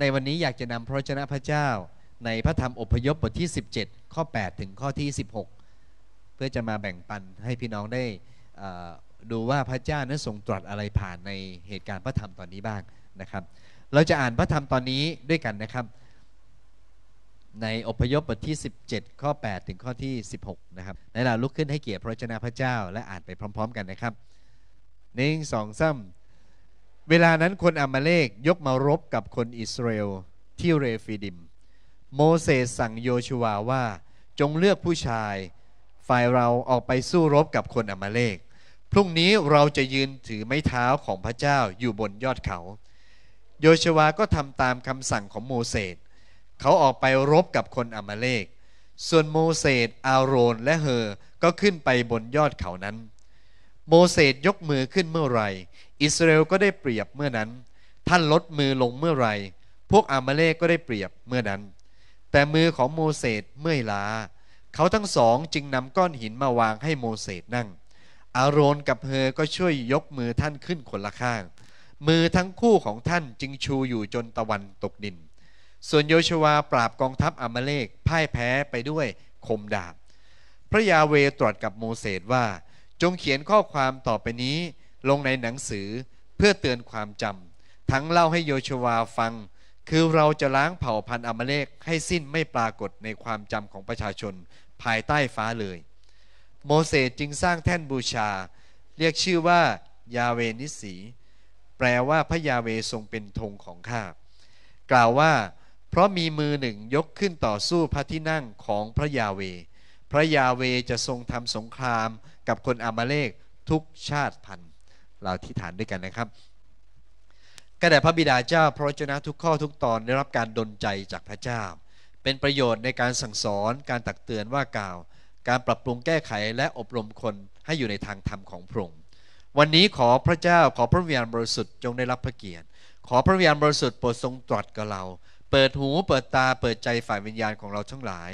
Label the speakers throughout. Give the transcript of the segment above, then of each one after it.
Speaker 1: ในวันนี้อยากจะนำพระชนะพระเจ้าในพระธรรมอพยพบทที่ 17ข้อ8ถึงข้อที่ 16 เพื่อจะมาแบ่งปันให้พี่น้องได้ดูว่าพระเจ้านั้นทรงตรัสอะไรผ่านในเหตุการณ์พระธรรมตอนนี้บ้างนะครับ เราจะอ่านพระธรรมตอนนี้ด้วยกันนะครับ ในอพยพบทที่ 17 ข้อ 8 ถึงข้อที่ 16นะครับในเราลุกขึ้นให้เกียรติพระชนะพระเจ้าและอ่านไปพร้อม ๆ กันนะครับหนึ่งสองสามเวลานั้นคนอามาเลกยกมารบกับคนอิสราเอลที่เรฟิดิม โมเสสสั่งโยชูวาว่าจงเลือกผู้ชายฝ่ายเราออกไปสู้รบกับคนอามาเลกพรุ่งนี้เราจะยืนถือไม้เท้าของพระเจ้าอยู่บนยอดเขา โยชัวาก็ทำตามคำสั่งของโมเสสเขาออกไปรบกับคนอามาเลกส่วนโมเสสอาโรนและเฮอก็ขึ้นไปบนยอดเขานั้น โมเสสยกมือขึ้นเมื่อไรอิสราเอลก็ได้เปรียบเมื่อนั้น ท่านลดมือลงเมื่อไร พวกอามาเลกก็ได้เปรียบเมื่อนั้น แต่มือของโมเสสเมื่อยล้า เขาทั้งสองจึงนำก้อนหินมาวางให้โมเสสนั่ง อารอนกับเฮอก็ช่วยยกมือท่านขึ้นคนละข้าง มือทั้งคู่ของท่านจึงชูอยู่จนตะวันตกดิน ส่วนโยชวาปราบกองทัพอามาเลกพ่ายแพ้ไปด้วยคมดาบ พระยาเวตรัสกับโมเสสว่าจงเขียนข้อความต่อไปนี้ลงในหนังสือเพื่อเตือนความจำ ทั้งเล่าให้โยชวาฟัง คือเราจะล้างเผ่าพันธุ์อมเลกให้สิ้นไม่ปรากฏในความจำของประชาชนภายใต้ฟ้าเลย โมเสสจึงสร้างแท่นบูชา เรียกชื่อว่า ยาเวนิสี แปลว่าพระยาเวทรงเป็นธงของข้า กล่าวว่า เพราะมีมือหนึ่งยกขึ้นต่อสู้พระที่นั่งของพระยาเว พระยาเวจะทรงทำสงครามกับคนอามาเลกทุกชาติพันธุ์เราที่ฐานด้วยกันนะครับ กระแด่พระบิดาเจ้า พระเจ้านะทุกข้อทุกตอนได้รับการดลใจจากพระเจ้า เป็นประโยชน์ในการสั่งสอน การตักเตือนว่ากล่าว การปรับปรุงแก้ไขและอบรมคนให้อยู่ในทางธรรมของพระองค์ วันนี้ขอพระเจ้าขอพระวิญญาณบริสุทธิ์จงได้รับพระเกียรติ ขอพระวิญญาณบริสุทธิ์โปรดทรงตรัสกับเรา เปิดหู เปิดตา เปิดใจฝ่ายวิญญาณของเราทั้งหลาย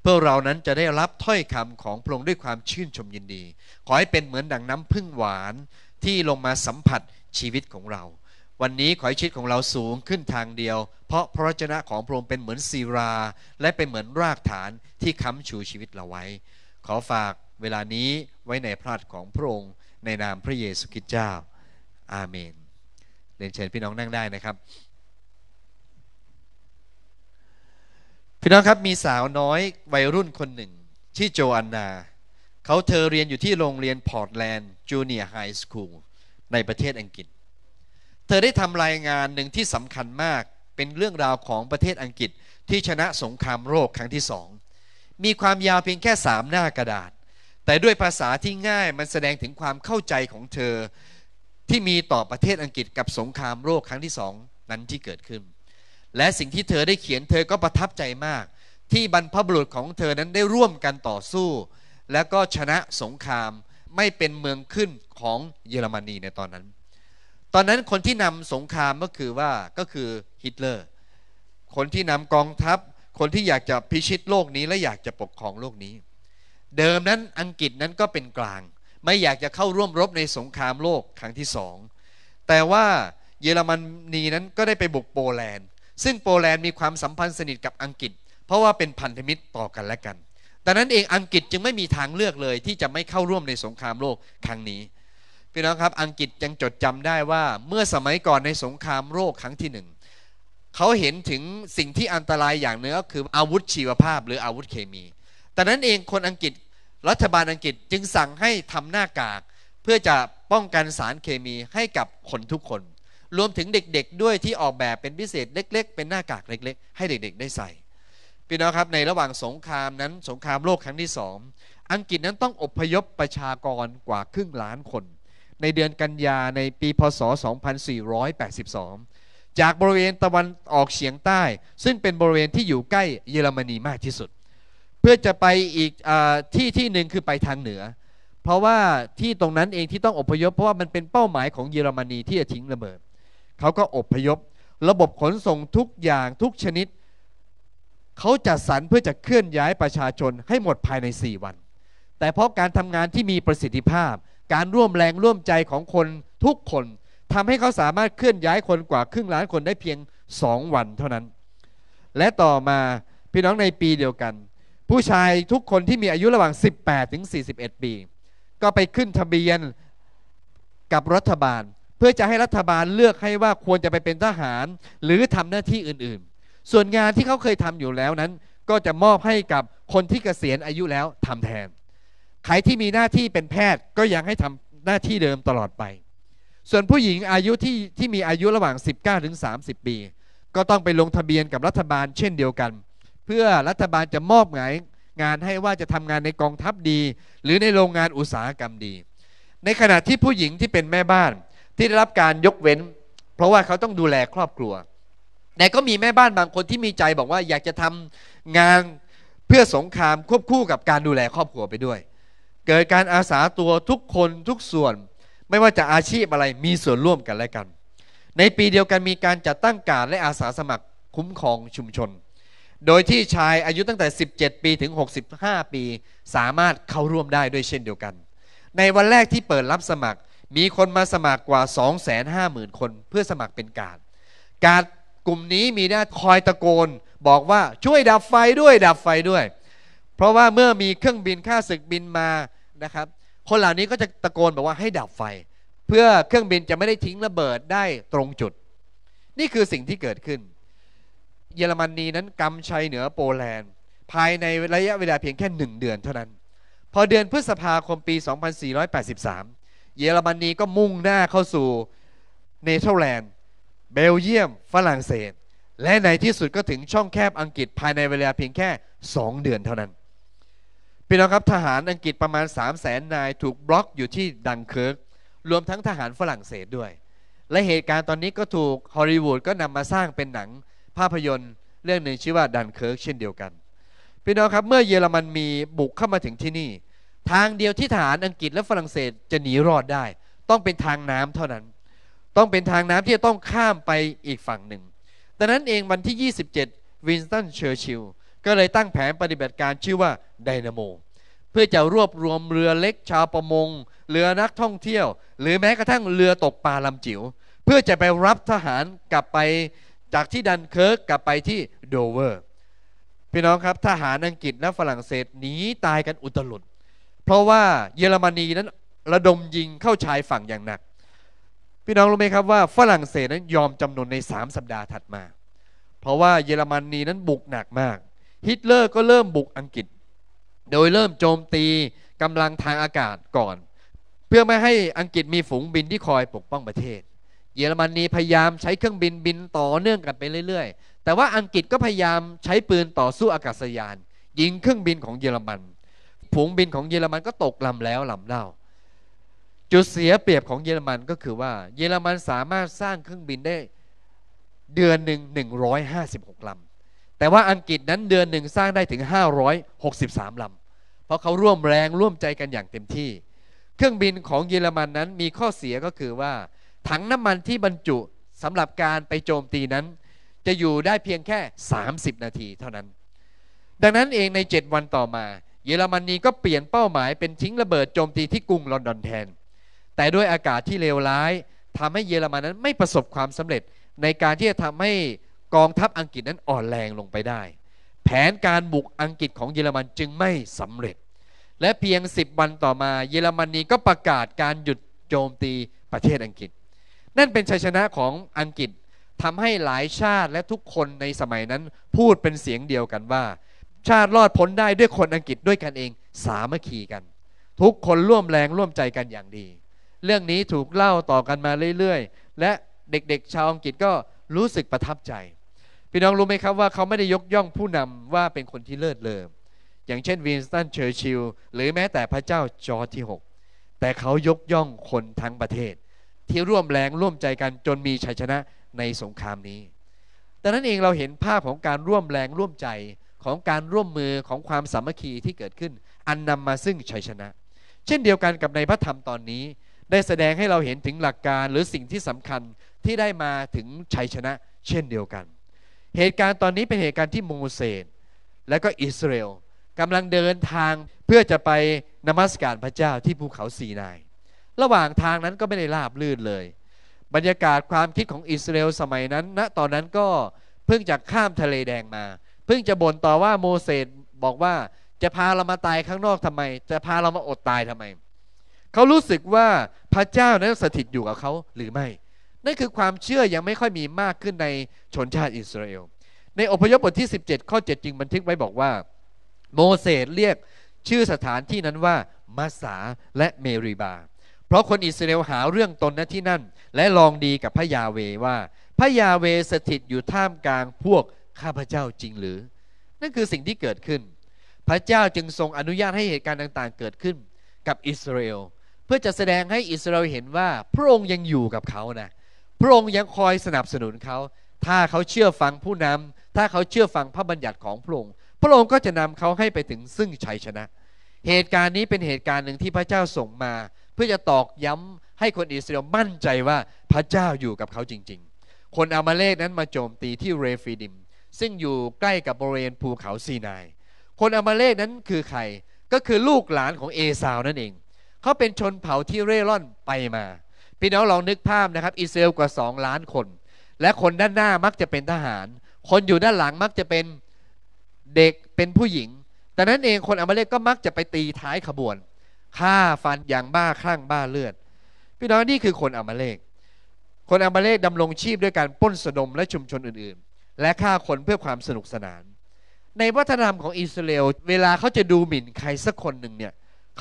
Speaker 1: เพื่อเรานั้นจะได้รับถ้อยคำของพระองค์ด้วยความชื่นชมยินดี ขอให้เป็นเหมือนดังน้ำพึ่งหวานที่ลงมาสัมผัสชีวิตของเรา วันนี้ขอให้ชีวิตของเราสูงขึ้นทางเดียว เพราะพระเจนะของพระองค์เป็นเหมือนศีราและเป็นเหมือนรากฐานที่ค้ำชูชีวิตเราไว้ ขอฝากเวลานี้ไว้ในพระทัยของพระองค์ในนามพระเยซูคริสต์เจ้า อาเมนเรียนเชิญพี่น้องนั่งได้นะครับ พี่น้องครับมีสาวน้อยวัยรุ่นคนหนึ่งชื่อโจอันนาเขาเธอเรียนอยู่ที่โรงเรียนพอร์ตแลนด์จูเนียร์ไฮสคูลในประเทศอังกฤษ เธอได้ทำรายงานหนึ่งที่สำคัญมากเป็นเรื่องราวของประเทศอังกฤษ ที่ชนะสงครามโลกครั้งที่สอง มีความยาวเพียงแค่สามหน้ากระดาษ แต่ด้วยภาษาที่ง่ายมันแสดงถึงความเข้าใจของเธอ ที่มีต่อประเทศอังกฤษกับสงครามโลกครั้งที่สองนั้นที่เกิดขึ้น และสิ่งที่เธอได้เขียนเธอก็ประทับใจมาก ที่บรรพบุรุษของเธอนั้นได้ร่วมกันต่อสู้แล้วก็ชนะสงครามไม่เป็นเมืองขึ้นของเยอรมนีในตอนนั้น ตอนนั้นคนที่นำสงครามก็คือว่าก็คือฮิตเลอร์ คนที่นำกองทัพ คนที่อยากจะพิชิตโลกนี้และอยากจะปกครองโลกนี้ เดิมนั้นอังกฤษนั้นก็เป็นกลาง ไม่อยากจะเข้าร่วมรบในสงครามโลกครั้งที่สอง แต่ว่าเยอรมนีนั้นก็ได้ไปบุกโปแลนด์ซึ่งโปแลนด์มีความสัมพันธ์สนิทกับอังกฤษ เพราะว่าเป็นพันธมิตรต่อกันและกันดังนั้นเองอังกฤษจึงไม่มีทางเลือกเลยที่จะไม่เข้าร่วมในสงครามโลกครั้งนี้พี่น้องครับอังกฤษยังจดจำได้ว่าเมื่อสมัยก่อนในสงครามโลกครั้งที่หนึ่งเขาเห็นถึงสิ่งที่อันตรายอย่างเนื้อคืออาวุธชีวภาพหรืออาวุธเคมี แต่นั้นเองคนอังกฤษรัฐบาลอังกฤษจึงสั่งให้ทำหน้ากาก เพื่อจะป้องกันสารเคมีให้กับคนทุกคน รวมถึงเด็กๆ ด้วยที่ออกแบบเป็นพิเศษเล็ก ๆ เป็นหน้ากากเล็ก ๆ ให้เด็กๆ ได้ใส่พี่น้องครับในระหว่างสงครามนั้นสงครามโลกครั้งที่สองอังกฤษนั้นต้องอพยพประชากรกว่าครึ่งล้านคน ในเดือนกันยาในปีพศ 2482 จากบริเวณตะวันออกเฉียงใต้ซึ่งเป็นบริเวณที่อยู่ใกล้เยอรมนีมากที่สุด เพื่อจะไปอีกอที่ที่หนึ่งคือไปทางเหนือ เพราะว่าที่ตรงนั้นเองที่ต้องอพยพ เพราะว่ามันเป็นเป้าหมายของเยอรมนีที่จะทิ้งระเบิด เขาก็อพยพ ระบบขนส่งทุกอย่างทุกชนิดเขาจัดสรรเพื่อจะเคลื่อนย้ายประชาชนให้หมดภายใน 4 วัน แต่เพราะการทำงานที่มีประสิทธิภาพ การร่วมแรงร่วมใจของคนทุกคนทำให้เขาสามารถเคลื่อนย้ายคนกว่าครึ่งล้านคนได้เพียง 2 วันเท่านั้น และต่อมาพี่น้องในปีเดียวกัน ผู้ชายทุกคนที่มีอายุระหว่าง 18ถึง41 ปี ก็ไปขึ้นทะเบียนกับรัฐบาล เพื่อจะให้รัฐบาลเลือกให้ว่าควรจะไปเป็นทหารหรือทำหน้าที่อื่นๆส่วนงานที่เขาเคยทำอยู่แล้วนั้น ก็จะมอบให้กับคนที่เกษียณอายุแล้วทำแทนใครที่มีหน้าที่เป็นแพทย์ก็ยังให้ทำหน้าที่เดิมตลอดไป ส่วนผู้หญิงอายุที่ที่มีอายุระหว่าง 19 ถึง 30 ปี ก็ต้องไปลงทะเบียนกับรัฐบาลเช่นเดียวกัน เพื่อรัฐบาลจะมอบหมายงานให้ว่าจะทำงานในกองทัพดี หรือในโรงงานอุตสาหกรรมดี ในขณะที่ผู้หญิงที่เป็นแม่บ้านที่ได้รับการยกเว้น เพราะว่าเขาต้องดูแลครอบครัวแต่ก็มีแม่บ้านบางคนที่มีใจบอกว่าอยากจะทำงานเพื่อสงครามควบคู่กับการดูแลครอบครัวไปด้วย เกิดการอาสาตัวทุกคนทุกส่วน ไม่ว่าจะอาชีพอะไรมีส่วนร่วมกันและกัน ในปีเดียวกันมีการจัดตั้งการและอาสาสมัครคุ้มครองชุมชน โดยที่ชาย อายุตั้งแต่ 17 ปีถึง 65 ปีสามารถเข้าร่วมได้ด้วยเช่นเดียวกัน ในวันแรกที่เปิดรับสมัครมีคนมาสมัครกว่า250,000คนเพื่อสมัครเป็นการการกลุ่มนี้มีหน้าคอยตะโกนบอกว่าช่วยดับไฟด้วยดับไฟด้วย เพราะว่าเมื่อมีเครื่องบินข้าศึกบินมานะครับคนเหล่านี้ก็จะตะโกนบอกว่าให้ดับไฟ เพื่อเครื่องบินจะไม่ได้ทิ้งระเบิดได้ตรงจุด นี่คือสิ่งที่เกิดขึ้น เยอรมนนีนั้นกำชัยเหนือโปรแลนด์ ภายในระยะเวลาเพียงแค่หนึ่งเดือนเท่านั้นพอเดือนพฤษภาคมปี 2483 เยอรมนนีก็มุ่งหน้าเข้าสู่เนเธอร์แลนด์เบลเยียมฝรั่งเศส และในที่สุดก็ถึงช่องแคบอังกฤษภายในเวลาเพียงแค่ 2 เดือนเท่านั้นพี่น้องครับทหารอังกฤษประมาณ 3 0 0แสนนายถูกบล็อกอยู่ที่ดังเคิร์กรวมทั้งทหารฝรั่งเศสด้วย และเหตุการณ์ตอนนี้ก็ถูกฮอลลีวูดก็นำมาสร้างเป็นหนังภาพยนตร์ เรื่องหนึ่งชื่อว่าดันเคิร์กเช่นเดียวกันพี่น้องครับเมื่อเยอรมันมีบุกเข้ามาถึงที่นี่ ทางเดียวที่ทหารอังกฤษและฝรั่งเศสจะหนีรอดได้ ต้องเป็นทางน้ำเท่านั้นต้องเป็นทางน้ำที่จะต้องข้ามไปอีกฝั่งหนึ่งดังนั้นเองวันที่ 27 วินสตัน เชอร์ชิล ก็เลยตั้งแผนปฏิบัติการชื่อว่าไดนาโม เพื่อจะรวบรวมเรือเล็กชาวประมงเรือนักท่องเที่ยว หรือแม้กระทั่งเรือตกปลาลำจิว๋ว เพื่อจะไปรับทหารกลับไปจากที่ดันเคิร์กกลับไปที่โดเวอร์พี่น้องครับทหารอังกฤษและฝรั่งเศสหนีตายกันอุตลุดเพราะว่าเยอรมนีนั้นระดมยิงเข้าชายฝั่งอย่างหนักพี่น้องรู้ไหมครับว่าฝรั่งเศสนั้นยอมจำนนใน 3 สัปดาห์ถัดมา เพราะว่าเยอรมนนีนั้นบุกหนักมาก ฮิตเลอร์ก็เริ่มบุกอังกฤษ โดยเริ่มโจมตีกำลังทางอากาศก่อน เพื่อไม่ให้อังกฤษมีฝูงบินที่คอยปกป้องประเทศ เยอรมนนีพยายามใช้เครื่องบินบินต่อเนื่องกันไปเรื่อยๆ แต่ว่าอังกฤษก็พยายามใช้ปืนต่อสู้อากาศยานยิงเครื่องบินของเยอรมันฝูงบินของเยอรมันก็ตกลำแล้วลำเล่าจุดเสียเปรียบของเยอรมันก็คือว่า เยอรมันสามารถสร้างเครื่องบินได้เดือนหนึ่ง156 ลำ แต่ว่าอังกฤษนั้นเดือนหนึ่งสร้างได้ถึง 563 ลำ เพราะเขาร่วมแรงร่วมใจกันอย่างเต็มที่ เครื่องบินของเยอรมันนั้นมีข้อเสียก็คือว่า ถังน้ำมันที่บรรจุสำหรับการไปโจมตีนั้น จะอยู่ได้เพียงแค่ 30 นาทีเท่านั้น ดังนั้นเองใน 7 วันต่อมา เยอรมนีก็เปลี่ยนเป้าหมายเป็นทิ้งระเบิดโจมตีที่กรุงลอนดอนแทนแต่ด้วยอากาศที่เลวร้าย ทำให้เยอรมันนั้นไม่ประสบความสำเร็จในการที่จะทำให้กองทัพอังกฤษนั้นอ่อนแรงลงไปได้ แผนการบุกอังกฤษของเยอรมันจึงไม่สำเร็จ และเพียง 10 วันต่อมา เยอรมนีก็ประกาศการหยุดโจมตีประเทศอังกฤษ นั่นเป็นชัยชนะของอังกฤษทำให้หลายชาติและทุกคนในสมัยนั้นพูดเป็นเสียงเดียวกันว่า ชาติรอดพ้นได้ด้วยคนอังกฤษด้วยกันเองสามัคคีกัน ทุกคนร่วมแรงร่วมใจกันอย่างดีเรื่องนี้ถูกเล่าต่อกันมาเรื่อยๆ และเด็กๆชาวอังกฤษก็รู้สึกประทับใจ พี่น้องรู้ไหมครับว่าเขาไม่ได้ยกย่องผู้นำว่าเป็นคนที่เลิศเลออย่างเช่น วินสตันเชอร์ชิลหรือแม้แต่พระเจ้าจอร์จที่ 6 แต่เขายกย่องคนทั้งประเทศ ที่ร่วมแรงร่วมใจกันจนมีชัยชนะในสงครามนี้ แต่นั้นเองเราเห็นภาพของการร่วมแรงร่วมใจของการร่วมมือของความสามัคคีที่เกิดขึ้นอันนำมาซึ่งชัยชนะ เช่นเดียวกันกับในพระธรรมตอนนี้ได้แสดงให้เราเห็นถึงหลักการหรือสิ่งที่สำคัญที่ได้มาถึงชัยชนะ เช่นเดียวกัน เหตุการณ์ตอนนี้ เป็นเหตุการณ์ที่โมเสสและก็อิสราเอลกำลังเดินทางเพื่อจะไปนมัสการพระเจ้าที่ภูเขาซีนายระหว่างทางนั้นก็ไม่ได้ราบลื่นเลย บรรยากาศความคิดของอิสราเอลสมัยนั้นณนะตอนนั้นก็เพิ่งจะข้ามทะเลแดงมา เพิ่งจะบ่นต่อว่าโมเสสบอกว่าจะพาเรามาตายข้างนอกทำไมจะพาเรามาอดตายทำไม เขารู้สึกว่าพระเจ้านั้นสถิตอยู่กับเขาหรือไม่ นั่นคือความเชื่อยังไม่ค่อยมีมากขึ้นในชนชาติอิสราเอล ในอพยพบทที่ 17 ข้อ 7 จริงบันทึกไว้บอกว่า โมเสสเรียกชื่อสถานที่นั้นว่ามาสาและเมริบา เพราะคนอิสราเอลหาเรื่องตนณที่นั่น และลองดีกับพระยาเวว่าพระยาเวสถิตอยู่ท่ามกลางพวกข้าพเจ้าจริงหรือ นั่นคือสิ่งที่เกิดขึ้น พระเจ้าจึงทรงอนุญาตให้เหตุการณ์ต่างๆ เกิดขึ้นกับอิสราเอลพื่อจะแสดงให้อิสราเอลเห็นว่าพระองค์ยังอยู่กับเขานะ พระองค์ยังคอยสนับสนุนเขา ถ้าเขาเชื่อฟังผู้นำ ถ้าเขาเชื่อฟังพระบัญญัติของพระองค์ พระองค์ก็จะนำเขาให้ไปถึงซึ่งชัยชนะ เหตุการณ์นี้เป็นเหตุการณ์หนึ่งที่พระเจ้าส่งมา เพื่อจะตอกย้ำให้คนอิสราเอลมั่นใจว่าพระเจ้าอยู่กับเขาจริงๆ คนอามาเลกนั้นมาโจมตีที่เรฟิดิม ซึ่งอยู่ใกล้กับบริเวณภูเขาซีนาย คนอามาเลกนั้นคือใคร ก็คือลูกหลานของเอสาวนั่นเองเขาเป็นชนเผ่าที่เร่ร่อนไปมา พี่น้องลองนึกภาพนะครับ อิสราเอลกว่า 2 ล้านคน และคนด้านหน้ามักจะเป็นทหาร คนอยู่ด้านหลังมักจะเป็นเด็กเป็นผู้หญิง แต่นั้นเองคนอเมเลกก็มักจะไปตีท้ายขบวนฆ่าฟันอย่างบ้าคลั่งบ้าเลือดพี่น้องนี่คือคนอเมเลกคนอเมเลกดำรงชีพด้วยการป้นสนมและชุมชนอื่นๆ และฆ่าคนเพื่อความสนุกสนาน ในวัฒนธรรมของอิสราเอลเวลาเขาจะดูหมิ่นใครสักคนหนึ่งเนี่ย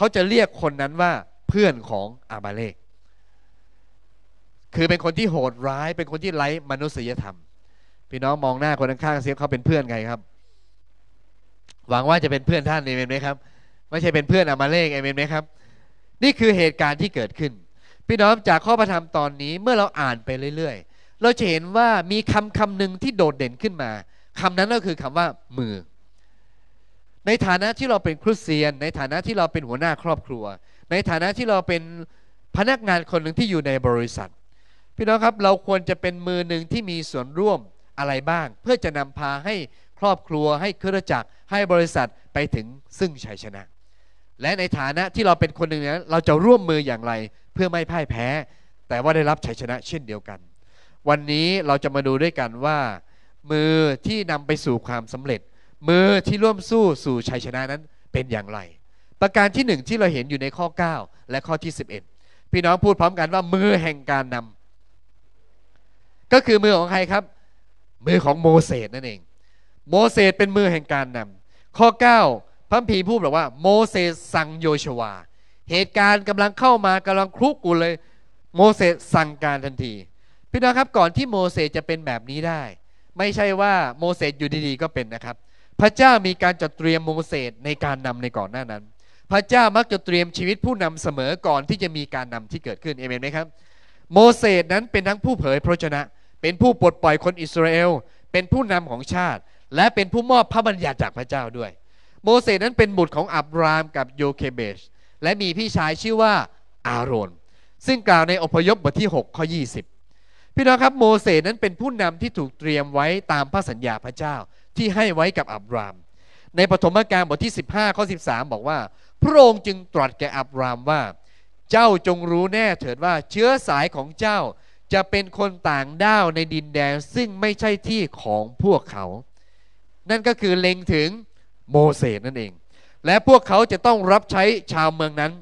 Speaker 1: เขาจะเรียกคนนั้นว่าเพื่อนของอามาเลกคือเป็นคนที่โหดร้าย เป็นคนที่ไร้มนุษยธรรม พี่น้องมองหน้าคนข้างๆเสียเขาเป็นเพื่อนไงครับ หวังว่าจะเป็นเพื่อนท่านเอเมนไหมครับ ไม่ใช่เป็นเพื่อนอามาเลกเอเมนไหมครับ นี่คือเหตุการณ์ที่เกิดขึ้น พี่น้องจากข้อพระธรรมตอนนี้เมื่อเราอ่านไปเรื่อยๆ เราจะเห็นว่ามีคำคำหนึ่งที่โดดเด่นขึ้นมาคำนั้นก็คือคำว่ามือในฐานะที่เราเป็นคริสเตียน ในฐานะที่เราเป็นหัวหน้าครอบครัว ในฐานะที่เราเป็นพนักงานคนหนึ่งที่อยู่ในบริษัทพี่น้องครับเราควรจะเป็นมือหนึ่งที่มีส่วนร่วมอะไรบ้าง เพื่อจะนำพาให้ครอบครัว ให้เครือจักรให้บริษัทไปถึงซึ่งชัยชนะ และในฐานะที่เราเป็นคนหนึ่งนั้นเราจะร่วมมืออย่างไรเพื่อไม่พ่ายแพ้ แต่ว่าได้รับชัยชนะเช่นเดียวกัน วันนี้เราจะมาดูด้วยกันว่า มือที่นำไปสู่ความสำเร็จมือที่ร่วมสู้สู่ชัยชนะนั้นเป็นอย่างไร ประการที่หนึ่งที่เราเห็นอยู่ในข้อ 9 และข้อที่ 11 พี่น้องพูดพร้อมกันว่ามือแห่งการนำก็คือมือของใครครับ มือของโมเสสนั่นเอง โมเสสเป็นมือแห่งการนำข้อ 9พระพีพูดบอกว่าโมเสสสั่งโยชวาเหตุการณ์กำลังเข้ามากำลังคลุกกุเลยโมเสสสั่งการทันที พี่น้องครับก่อนที่โมเสสจะเป็นแบบนี้ได้ ไม่ใช่ว่าโมเสสอยู่ดีๆ ก็เป็นนะครับพระเจ้ามีการจัดเตรียมโมเสสในการนำในก่อนหน้านั้น พระเจ้ามักจะเตรียมชีวิตผู้นำเสมอก่อนที่จะมีการนำที่เกิดขึ้น เอเมนไหมครับ โมเสสนั้นเป็นทั้งผู้เผยพระชนะ เป็นผู้ปลดปล่อยคนอิสราเอล เป็นผู้นำของชาติ และเป็นผู้มอบพระบัญญัติจากพระเจ้าด้วย โมเสสนั้นเป็นบุตรของอับรามกับโยเคเบช และมีพี่ชายชื่อว่าอาโรน ซึ่งกล่าวในอพยพบทที่6ข้อ20พี่น้องครับ โมเสสนั้นเป็นผู้นำที่ถูกเตรียมไว้ตามพระสัญญาพระเจ้าที่ให้ไว้กับอับราม ในปฐมกาลบทที่ 15 ข้อ 13 บอกว่าพระองค์จึงตรัสแก่อับรามว่า เจ้าจงรู้แน่เถิดว่าเชื้อสายของเจ้าจะเป็นคนต่างด้าวในดินแดนซึ่งไม่ใช่ที่ของพวกเขา นั่นก็คือเล็งถึงโมเสสนั่นเอง และพวกเขาจะต้องรับใช้ชาวเมืองนั้น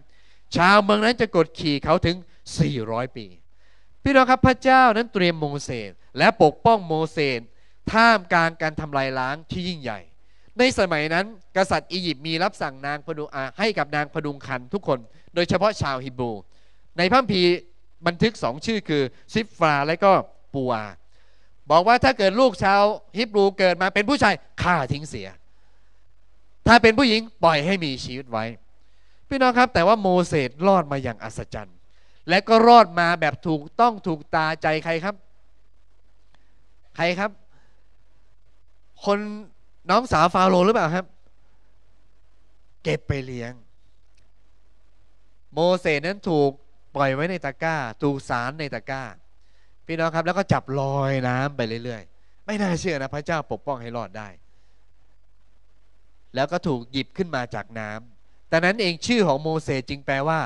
Speaker 1: ชาวเมืองนั้นจะกดขี่เขาถึง 400 ปี พี่น้องครับพระเจ้านั้นเตรียมโมเสสและปกป้องโมเสสท่ามกลางการทำลายล้างที่ยิ่งใหญ่ ในสมัยนั้นกษัตริย์อียิปต์มีรับสั่งนางพดุงให้กับนางพดุงคันทุกคน โดยเฉพาะชาวฮิบรู ในพระพีบันทึกสองชื่อคือซิฟฟาและก็ปัวบอกว่าถ้าเกิดลูกชาวฮิบรูเกิดมาเป็นผู้ชายฆ่าทิ้งเสีย ถ้าเป็นผู้หญิง ปล่อยให้มีชีวิตไว้พี่น้องครับแต่ว่าโมเสสรอดมาอย่างอัศจรรย์ และก็รอดมาแบบถูกต้องถูกตาใจใครครับ ใครครับคนน้องสาวฟาโรหรือเปล่าครับ เก็บไปเลี้ยง โมเสสนั้นถูกปล่อยไว้ในตะกร้าถูกสารในตะกร้า พี่น้องครับแล้วก็จับลอยน้ำไปเรื่อยๆไม่น่าเชื่อนะ พระเจ้าปกป้องให้รอดได้ แล้วก็ถูกหยิบขึ้นมาจากน้ำแต่นั้นเองชื่อของโมเสสจึงแปลว่า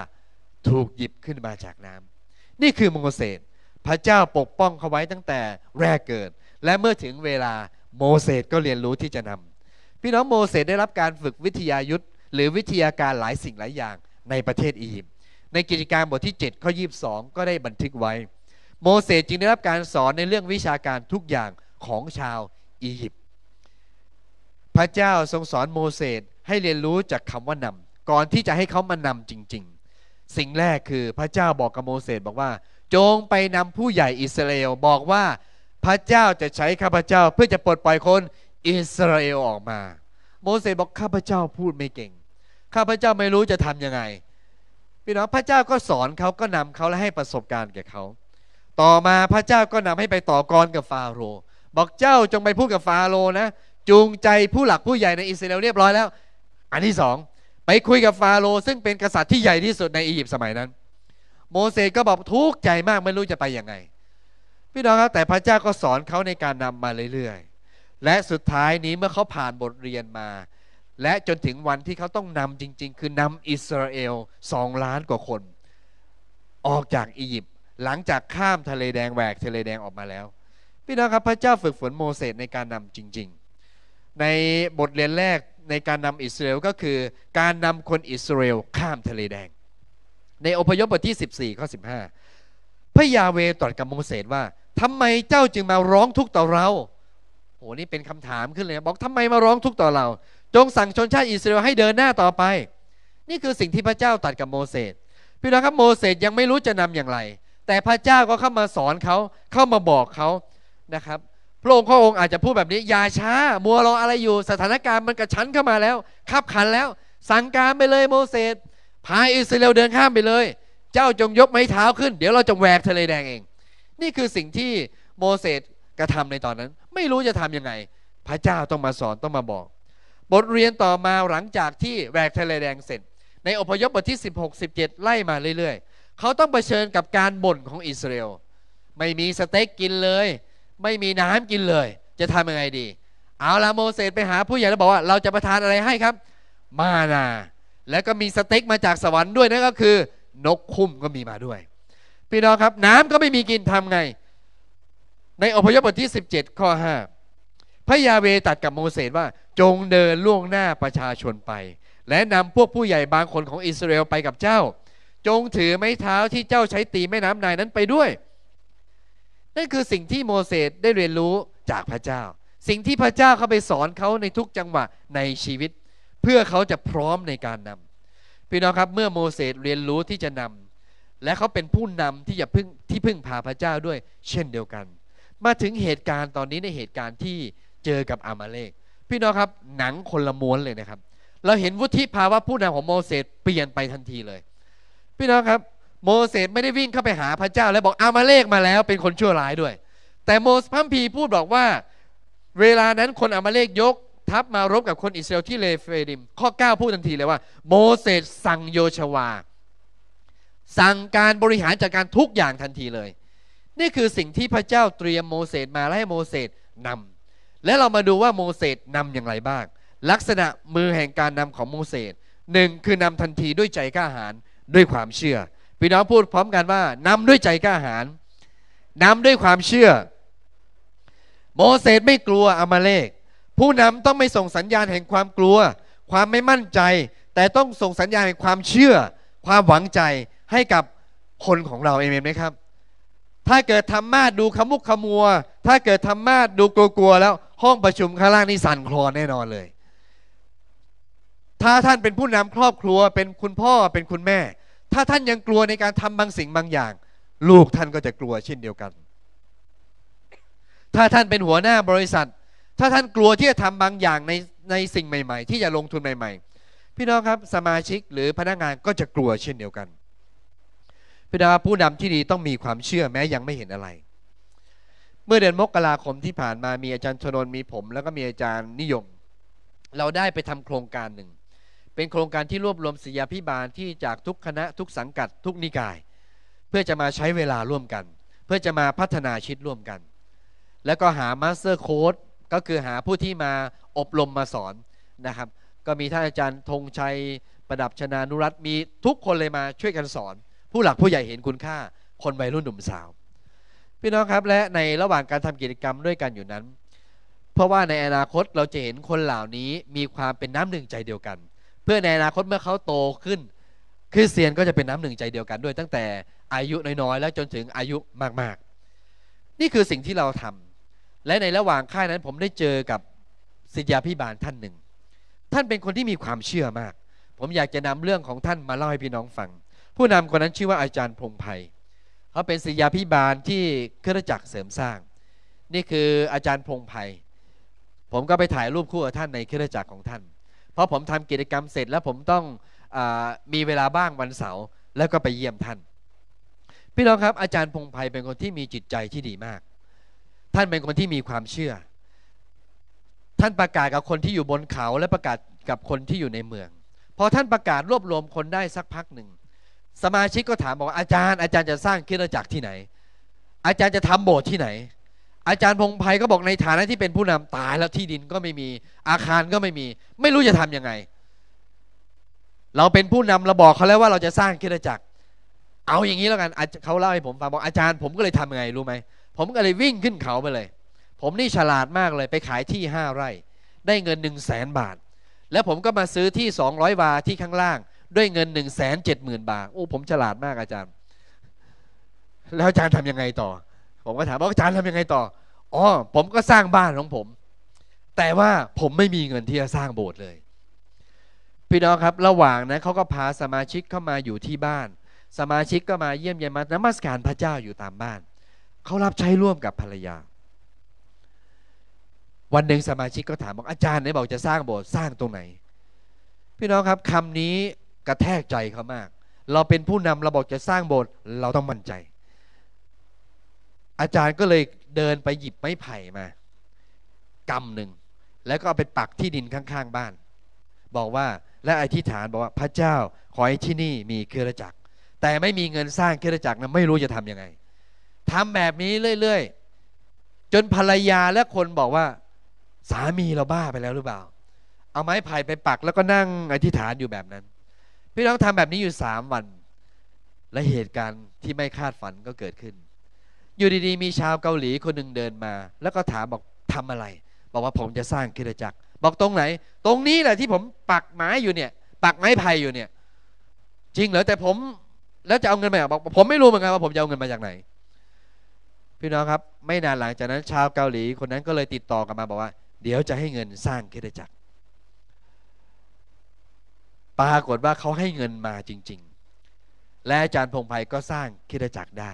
Speaker 1: ถูกหยิบขึ้นมาจากน้ำ นี่คือโมเสสพระเจ้าปกป้องเขาไว้ตั้งแต่แรกเกิด และเมื่อถึงเวลาโมเสสก็เรียนรู้ที่จะนำพี่น้องโมเสสได้รับการฝึกวิทยายุทธหรือวิทยาการหลายสิ่งหลายอย่างในประเทศอียิปต์ในกิจการบทที่ 7 ข้อ 22 ก็ได้บันทึกไว้ โมเสสจึงได้รับการสอนในเรื่องวิชาการทุกอย่างของชาวอียิปต์พระเจ้าทรงสอนโมเสสให้เรียนรู้จากคำว่านำก่อนที่จะให้เขามานำจริง ๆ สิ่งแรกคือพระเจ้าบอกกับโมเสสบอกว่าจงไปนำผู้ใหญ่อิสราเอลบอกว่าพระเจ้าจะใช้ข้าพเจ้าเพื่อจะปลดปล่อยคนอิสราเอลออกมา โมเสสบอกข้าพเจ้าพูดไม่เก่งข้าพเจ้าไม่รู้จะทํำยังไงพี่น้องพระเจ้าก็สอนเขาก็นำเขาและให้ประสบการณ์แก่เขาต่อมาพระเจ้าก็นำให้ไปต่อกรกับฟาโรห์บอกเจ้าจงไปพูดกับฟาโรห์นะจูงใจผู้หลักผู้ใหญ่ในอิสราเอลเรียบร้อยแล้ว อันที่สองไปคุยกับฟาโรห์ซึ่งเป็นกษัตริย์ที่ใหญ่ที่สุดในอียิปต์สมัยนั้น โมเสสก็บอกทุกข์ใจมากไม่รู้จะไปยังไงพี่น้องครับ แต่พระเจ้าก็สอนเขาในการนำมาเรื่อยๆ และสุดท้ายนี้เมื่อเขาผ่านบทเรียนมา และจนถึงวันที่เขาต้องนำจริงๆ คือนำอิสราเอลสองล้านกว่าคน ออกจากอียิปต์หลังจากข้ามทะเลแดงแหวกทะเลแดงออกมาแล้วพี่น้องครับพระเจ้าฝึกฝนโมเสสในการนำจริงๆ ในบทเรียนแรกในการนำอิสราเอลก็คือการนำคนอิสราเอลข้ามทะเลแดง ในอพยพบทที่ 14ข้อ15พระยาเวตรัสกับโมเสสว่าทำไมเจ้าจึงมาร้องทุกข์ต่อเราโหนี่เป็นคำถามขึ้นเลยบอกทำไมมาร้องทุกข์ต่อเรา จงสั่งชนชาติอิสราเอลให้เดินหน้าต่อไป นี่คือสิ่งที่พระเจ้าตัดกับโมเสส พี่น้องครับโมเสสยังไม่รู้จะนำอย่างไร แต่พระเจ้าก็เข้ามาสอนเขา เข้ามาบอกเขานะครับพระองค์ข้อองค์อาจจะพูดแบบนี้ อย่า ช้า มัวรออะไรอยู่ สถานการณ์มันกระชั้นเข้ามาแล้วขับขันแล้วสั่งการไปเลยโมเสสพาอิสราเอลเดินข้ามไปเลย เจ้าจงยกไม้เท้า ขึ้นเดี๋ยวเราจะแหวกทะเลแดงเองนี่คือสิ่งที่โมเสสกระทำในตอนนั้นไม่รู้จะทํำยังไงพระเจ้าต้องมาสอนต้องมาบอกบทเรียนต่อมาหลังจากที่แหวกทะเลแดงเสร็จ ในอพยพบทที่ 16 17 ไล่มาเรื่อย ๆ เขาต้องเผชิญกับการบ่นของอิสราเอลไม่มีสเต็กกินเลยไม่มีน้ำกินเลยจะทำยังไงดี เอาละโมเสสไปหาผู้ใหญ่แล้วบอกว่า เราจะประทานอะไรให้ครับ มานาแล้วก็มีสเต็กมาจากสวรรค์ด้วยนั่นก็คือนกคุ้มก็มีมาด้วยพี่น้องครับน้ำก็ไม่มีกินทำไง ในอพยพบทที่ 17 ข้อ 5พระยาเวตัดกับโมเสสว่าจงเดินล่วงหน้าประชาชนไป และนำพวกผู้ใหญ่บางคนของอิสราเอลไปกับเจ้า จงถือไม้เท้าที่เจ้าใช้ตีแม่น้ำนายนั้นไปด้วย นั่นคือสิ่งที่โมเสสได้เรียนรู้จากพระเจ้า สิ่งที่พระเจ้าเข้าไปสอนเขาในทุกจังหวะในชีวิต เพื่อเขาจะพร้อมในการนำ พี่น้องครับเมื่อโมเสสเรียนรู้ที่จะนำและเขาเป็นผู้นำที่อย่าพึ่งที่พึ่งพาพระเจ้าด้วยเช่นเดียวกัน มาถึงเหตุการณ์ตอนนี้ในเหตุการณ์ที่เจอกับอามาเลกพี่น้องครับ หนังคนละม้วนเลยนะครับ เราเห็นวุฒิภาวะผู้นำของโมเสสเปลี่ยนไปทันทีเลยพี่น้องครับโมเสสไม่ได้วิ่งเข้าไปหาพระเจ้าแล้วบอกอามาเลกมาแล้วเป็นคนชั่วร้ายด้วย แต่โมสพัมพีพูดบอกว่า เวลานั้นคนอามาเลกยก ทัพมารบกับคนอิสราเอลที่เลเฟดิมข้อ9พูดทันทีเลยว่า โมเสสสั่งโยชวาสั่ง การบริหารจัดการทุกอย่างทันทีเลย นี่คือสิ่งที่พระเจ้าเตรียมโมเสสมาและให้โมเสสนำ และเรามาดูว่าโมเสสนำอย่างไรบ้าง ลักษณะมือแห่งการนำของโมเสสหนึ่งคือนำทันทีด้วยใจกล้าหาญด้วยความเชื่อพี่น้องพูดพร้อมกันว่านำด้วยใจกล้าหาญนำด้วยความเชื่อ โมเสสไม่กลัวอามาเลกผู้นำต้องไม่ส่งสัญญาณแห่งความกลัว ความไม่มั่นใจ แต่ต้องส่งสัญญาณแห่งความเชื่อ ความหวังใจให้กับคนของเราเองไหมครับ ถ้าเกิดทำมาดูขมุกขมัว ถ้าเกิดทำมาดู กลัวๆ แล้วห้องประชุมข้างล่างนี่สั่นคลอนแน่นอนเลย ถ้าท่านเป็นผู้นำครอบครัว เป็นคุณพ่อ เป็นคุณแม่ ถ้าท่านยังกลัวในการทำบางสิ่งบางอย่าง ลูกท่านก็จะกลัวเช่นเดียวกัน ถ้าท่านเป็นหัวหน้าบริษัท ถ้าท่านกลัวที่จะทำบางอย่างในในสิ่งใหม่ๆ ที่จะลงทุนใหม่ ๆ พี่น้องครับสมาชิกหรือพนักงานก็จะกลัวเช่นเดียวกันพี่ดาผู้นำที่ดีต้องมีความเชื่อแม้ยังไม่เห็นอะไร เมื่อเดือนมกราคมที่ผ่านมามีอาจารย์ชนนมีผม แล้วก็มีอาจารย์นิยม เราได้ไปทำโครงการหนึ่ง เป็นโครงการที่รวบรวมศิยาพิบาลที่จากทุกคณะทุกสังกัดทุกนิกาย เพื่อจะมาใช้เวลาร่วมกัน เพื่อจะมาพัฒนาชิดร่วมกัน แล้วก็หามาสเตอร์โค้ดก็คือหาผู้ที่มาอบรมมาสอนนะครับ ก็มีท่านอาจารย์ธงชัยประดับชนานุรัตมีทุกคนเลยมาช่วยกันสอนผู้หลักผู้ใหญ่เห็นคุณค่าคนวัยรุ่นหนุ่มสาว พี่น้องครับและในระหว่างการทำกิจกรรมด้วยกันอยู่นั้น เพราะว่าในอนาคตเราจะเห็นคนเหล่านี้มีความเป็นน้ำหนึ่งใจเดียวกัน เพื่อในอนาคตเมื่อเขาโตขึ้นคริสเตียนก็จะเป็นน้ำหนึ่งใจเดียวกันด้วยตั้งแต่อายุน้อยๆแล้วจนถึงอายุมากๆ นี่คือสิ่งที่เราทำ และในระหว่างค่ายนั้น ผมได้เจอกับศิษยาพิบาลท่านหนึ่ง ท่านเป็นคนที่มีความเชื่อมาก ผมอยากจะนำเรื่องของท่านมาเล่าให้พี่น้องฟังผู้นำคนนั้นชื่อว่าอาจารย์พงไพเขาเป็นศิยาพิบาลที่เครือจักรเสริมสร้าง นี่คืออาจารย์พงไพผมก็ไปถ่ายรูปคู่กับท่านในเครือจักรของท่าน เพราะผมทำกิจกรรมเสร็จแล้วผมต้องอมีเวลาบ้างวันเสาร์แล้วก็ไปเยี่ยมท่าน พี่น้องครับอาจารย์พงไพเป็นคนที่มีจิตใจที่ดีมาก ท่านเป็นคนที่มีความเชื่อ ท่านประกาศกับคนที่อยู่บนเขาและประกาศกับคนที่อยู่ในเมือง พอท่านประกาศรวบรวมคนได้สักพักหนึ่งสมาชิกก็ถามบอกอาจารย์อาจารย์จะสร้างคริดจักรที่ไหน อาจารย์จะทำโบสถ์ที่ไหน อาจารย์พงไพก็บอกในฐานะที่เป็นผู้นำตายแล้วที่ดินก็ไม่มีอาคารก็ไม่มี ไม่รู้จะทํำยังไง เราเป็นผู้นำเราบอกเขาแล้วว่าเราจะสร้างคริดจักร เอาอย่างนี้แล้วกันเขาเล่าให้ผมฟังบอกอาจารย์ ผมก็เลยทำยังไงรู้ไหมผมก็เลยวิ่งขึ้นเขาไปเลย ผมนี่ฉลาดมากเลยไปขายที่ห้าไร่ ได้เงินหนึ่งแสนบาท แล้วผมก็มาซื้อที่สองร้อยวาที่ข้างล่างด้วยเงินหนึ่งแสนเจ็ดหมื่นบาทโอ้ผมฉลาดมากอาจารย์ แล้วอาจารย์ทำยังไงต่อ ผมก็ถามว่าอาจารย์ทำยังไงต่ออ๋อผมก็สร้างบ้านของผม แต่ว่าผมไม่มีเงินที่จะสร้างโบสถ์เลย พี่น้องครับ ระหว่างนะเขาก็พาสมาชิกเข้ามาอยู่ที่บ้าน สมาชิกก็มาเยี่ยมเยียนมานมัสการพระเจ้าอยู่ตามบ้านเขารับใช้ร่วมกับภรรยา วันหนึ่งสมาชิกก็ถามบอกอาจารย์ไหนบอกจะสร้างโบสถ์สร้างตรงไหน พี่น้องครับคำนี้กระแทกใจเขามาก เราเป็นผู้นำเราบอกจะสร้างโบสถ์เราต้องมั่นใจ อาจารย์ก็เลยเดินไปหยิบไม้ไผ่มากำหนึ่งแล้วก็เอาไปปักที่ดินข้างๆ บ้าน บอกว่าและอธิษฐานบอกว่าพระเจ้าขอให้ที่นี่มีเครือจักร แต่ไม่มีเงินสร้างเครือจักรนะไม่รู้จะทํำยังไง ทำแบบนี้เรื่อยๆจนภรรยาและคนบอกว่า สามีเราบ้าไปแล้วหรือเปล่า เอาไม้ไผ่ไปปักแล้วก็นั่งอธิษฐานอยู่แบบนั้นพี่น้องทำแบบนี้อยู่สามวันและเหตุการณ์ที่ไม่คาดฝันก็เกิดขึ้น อยู่ดีๆ มีชาวเกาหลีคนหนึ่งเดินมาแล้วก็ถามบอกทำอะไรบอกว่าผมจะสร้างคริสตจักรบอกตรงไหน ตรงนี้แหละที่ผมปักไม้อยู่เนี่ยปักไม้ไผ่อยู่เนี่ยจริงเหรอแต่ผมแล้วจะเอาเงินมาจากบอกผมไม่รู้เหมือนกันว่าผมจะเอาเงินมาจากไหนพี่น้องครับ ไม่นานหลังจากนั้น ชาวเกาหลีคนนั้นก็เลยติดต่อกลับมา บอกว่า เดี๋ยวจะให้เงินสร้างคริสตจักรปรากฏว่าเขาให้เงินมาจริง ๆ และอาจารย์พงไพก็สร้างคิดจักรได้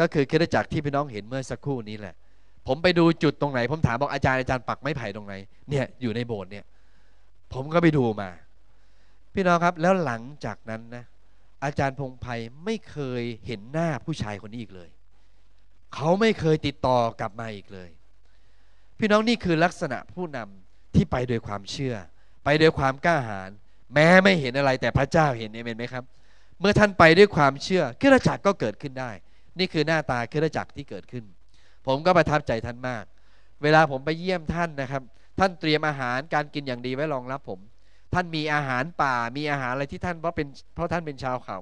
Speaker 1: ก็คือคิดจักรที่พี่น้องเห็นเมื่อสักครู่นี้แหละ ผมไปดูจุดตรงไหน ผมถามบอกอาจารย์อาจารย์ปักไม้ไผ่ตรงไหน เนี่ยอยู่ในโบสถ์เนี่ย ผมก็ไปดูมา พี่น้องครับ แล้วหลังจากนั้นนะอาจารย์พงไพไม่เคยเห็นหน้าผู้ชายคนนี้อีกเลย เขาไม่เคยติดต่อกลับมาอีกเลย พี่น้องนี่คือลักษณะผู้นำที่ไปโดยความเชื่อ ไปโดยความกล้าหาญแม้ไม่เห็นอะไรแต่พระเจ้าเห็นเอเมนไหมครับ เมื่อท่านไปด้วยความเชื่อเครือจักรก็เกิดขึ้นได้ นี่คือหน้าตาเครือจักรที่เกิดขึ้น ผมก็ประทับใจท่านมาก เวลาผมไปเยี่ยมท่านนะครับ ท่านเตรียมอาหารการกินอย่างดีไว้รองรับผม ท่านมีอาหารป่ามีอาหารอะไรที่ท่านเพราะเป็นเพราะท่านเป็นชาวเขา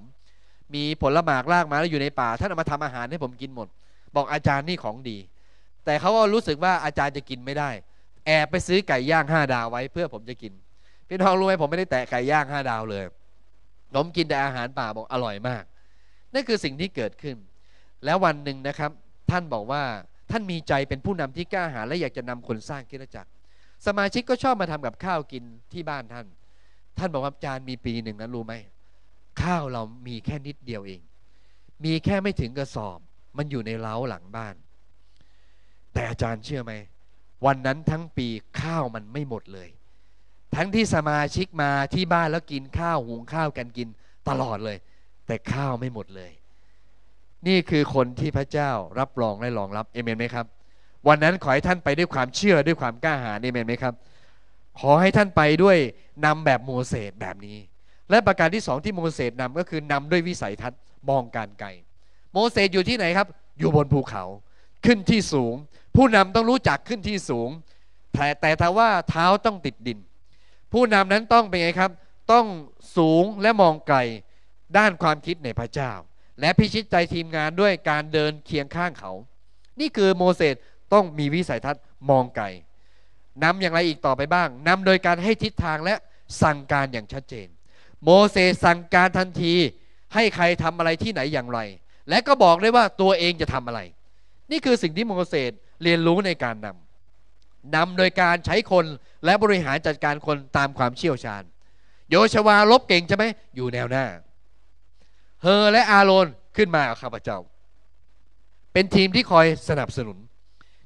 Speaker 1: มีผลหมากลากมาแล้วอยู่ในป่าท่านเอามาทำอาหารให้ ผมกินหมด บอกอาจารย์นี่ของดี แต่เขาก็รู้สึกว่าอาจารย์จะกินไม่ได้ แอบไปซื้อไก่ย่างห้าดาวไว้เพื่อผมจะกินพี่น้องรู้ไหมผมไม่ได้แตะไก่ย่างห้าดาวเลยผมกินแต่อาหารป่าบอกอร่อยมาก นั่นคือสิ่งที่เกิดขึ้น แล้ววันหนึ่งนะครับ ท่านบอกว่าท่านมีใจเป็นผู้นำที่กล้าหาญและอยากจะนำคนสร้างคิดจักร สมาชิกก็ชอบมาทำกับข้าวกินที่บ้านท่าน ท่านบอกว่าจานมีปีหนึ่งนะรู้ไหมข้าวเรามีแค่นิดเดียวเอง มีแค่ไม่ถึงกระสอบ มันอยู่ในเล้าหลังบ้าน แต่อาจารย์เชื่อไหมวันนั้นทั้งปีข้าวมันไม่หมดเลยทั้งที่สมาชิกมาที่บ้านแล้วกินข้าวหุงข้าวกันกิน ตลอดเลย แต่ข้าวไม่หมดเลย นี่คือคนที่พระเจ้ารับรองและรองรับเอเมนไหมครับ วันนั้นขอให้ท่านไปด้วยความเชื่อด้วยความกล้าหาญเอเมนไหมครับ ขอให้ท่านไปด้วยนำแบบโมเสสแบบนี้ และประการที่สองที่โมเสสนำก็คือนำด้วยวิสัยทัศน์มองการไกลโมเสสอยู่ที่ไหนครับ อยู่บนภูเขาขึ้นที่สูง ผู้นำต้องรู้จักขึ้นที่สูง แต่แต่ถ้าว่าเท้าต้องติดดินผู้นำนั้นต้องเป็นไงครับ ต้องสูงและมองไกลด้านความคิดในพระเจ้า และพิชิตใจทีมงานด้วยการเดินเคียงข้างเขา นี่คือโมเสสต้องมีวิสัยทัศน์มองไกลนำอย่างไรอีกต่อไปบ้างนำโดยการให้ทิศทางและสั่งการอย่างชัดเจน โมเสสสั่งการทันทีให้ใครทำอะไรที่ไหนอย่างไร และก็บอกได้ว่าตัวเองจะทำอะไร นี่คือสิ่งที่โมเสสเรียนรู้ในการนำนำ โดยการใช้คนและบริหารจัดการคนตามความเชี่ยวชาญ โยชวา ลบเก่ง ใช่ไหมอยู่แนวหน้า เฮอและ อาโรนขึ้นมาข้าพเจ้า เป็นทีมที่คอยสนับสนุน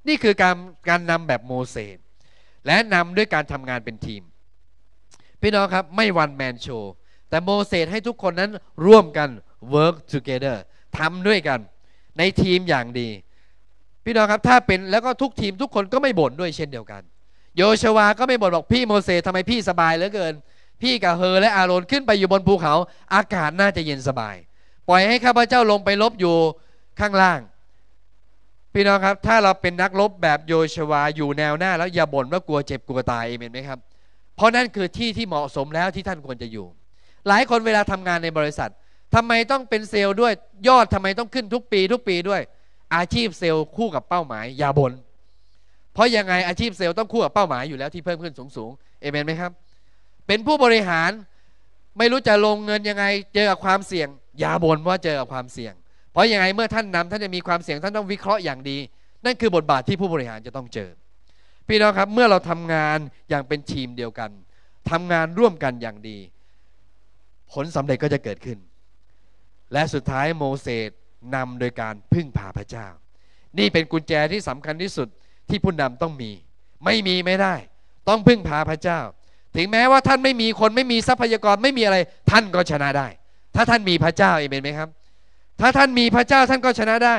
Speaker 1: นี่คือการการนำแบบ โมเสสและนำด้วยการทำงานเป็นทีม พี่ น้อง ครับไม่วันแมนโชแต่โมเสสให้ทุกคนนั้นร่วมกัน work together ทำด้วยกันในทีมอย่างดีพี่น้องครับถ้าเป็นแล้วก็ทุกทีมทุกคนก็ไม่บ่นด้วยเช่นเดียวกัน โยชวาก็ไม่บ่นบอกพี่โมเสสทำไมพี่สบายเหลือเกิน พี่กับเฮอและอาโรนขึ้นไปอยู่บนภูเขาอากาศน่าจะเย็นสบาย ปล่อยให้ข้าพเจ้าลงไปลบอยู่ข้างล่างพี่น้องครับถ้าเราเป็นนักลบแบบโยชวาอยู่แนวหน้าแล้วอย่าบ่นว่ากลัวเจ็บกลัวตายเอเมนไหมครับเพราะนั่นคือที่ที่เหมาะสมแล้วที่ท่านควรจะอยู่ หลายคนเวลาทำงานในบริษัท ทำไมต้องเป็นเซลล์ด้วย ยอดทำไมต้องขึ้นทุกปี ทุกปีด้วยอาชีพเซลล์คู่กับเป้าหมายอย่าบน่นเพราะยังไงอาชีพเซลล์ต้องคู่กับเป้าหมายอยู่แล้วที่เพิ่มขึ้นสูงสูงเอเมนไหมครับเป็นผู้บริหารไม่รู้จะลงเงินยังไงเจอกับความเสี่ยงอย่าบ่นว่าเจอกับความเสี่ยง เพราะยังไงเมื่อท่านนำท่านจะมีความเสี่ยงท่านต้องวิเคราะห์อย่างดี นั่นคือบทบาทที่ผู้บริหารจะต้องเจอพี่น้องครับเมื่อเราทำงานอย่างเป็นทีมเดียวกัน ทำงานร่วมกันอย่างดี ผลสำเร็จก็จะเกิดขึ้น และสุดท้ายโมเสสนำโดยการพึ่งพาพระเจ้า นี่เป็นกุญแจที่สำคัญที่สุดที่ผู้นำต้องมี ไม่มีไม่ได้ ต้องพึ่งพาพระเจ้า ถึงแม้ว่าท่านไม่มีคนไม่มีทรัพยากรไม่มีอะไรท่านก็ชนะได้ ถ้าท่านมีพระเจ้าเอเมนไหมครับ ถ้าท่านมีพระเจ้าท่านก็ชนะได้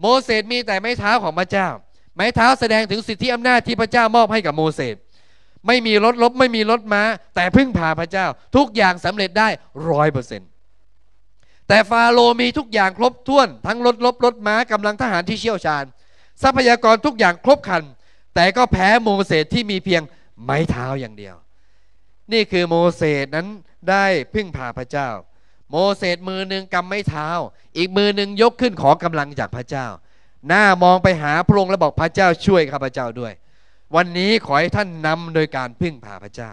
Speaker 1: โมเสสมีแต่ไม้เท้าของพระเจ้า ไม้เท้าแสดงถึงสิทธิอำนาจที่พระเจ้ามอบให้กับโมเสส ไม่มีรถลบไม่มีรถม้า แต่พึ่งพาพระเจ้า ทุกอย่างสำเร็จได้ร้อยเปอร์เซ็นต์แต่ฟาโรมีทุกอย่างครบถ้วน ทั้งรถลบรถม้ากำลังทหารที่เชี่ยวชาญ ทรัพยากรทุกอย่างครบครัน แต่ก็แพ้โมเสสที่มีเพียงไม้เท้าอย่างเดียว นี่คือโมเสสนั้นได้พึ่งพาพระเจ้า โมเสสมือหนึ่งกำไม้เท้าอีกมือหนึ่งยกขึ้นขอกำลังจากพระเจ้า หน้ามองไปหาพระองค์และบอกพระเจ้าช่วยข้าพระเจ้าด้วย วันนี้ขอให้ท่านนำโดยการพึ่งพาพระเจ้า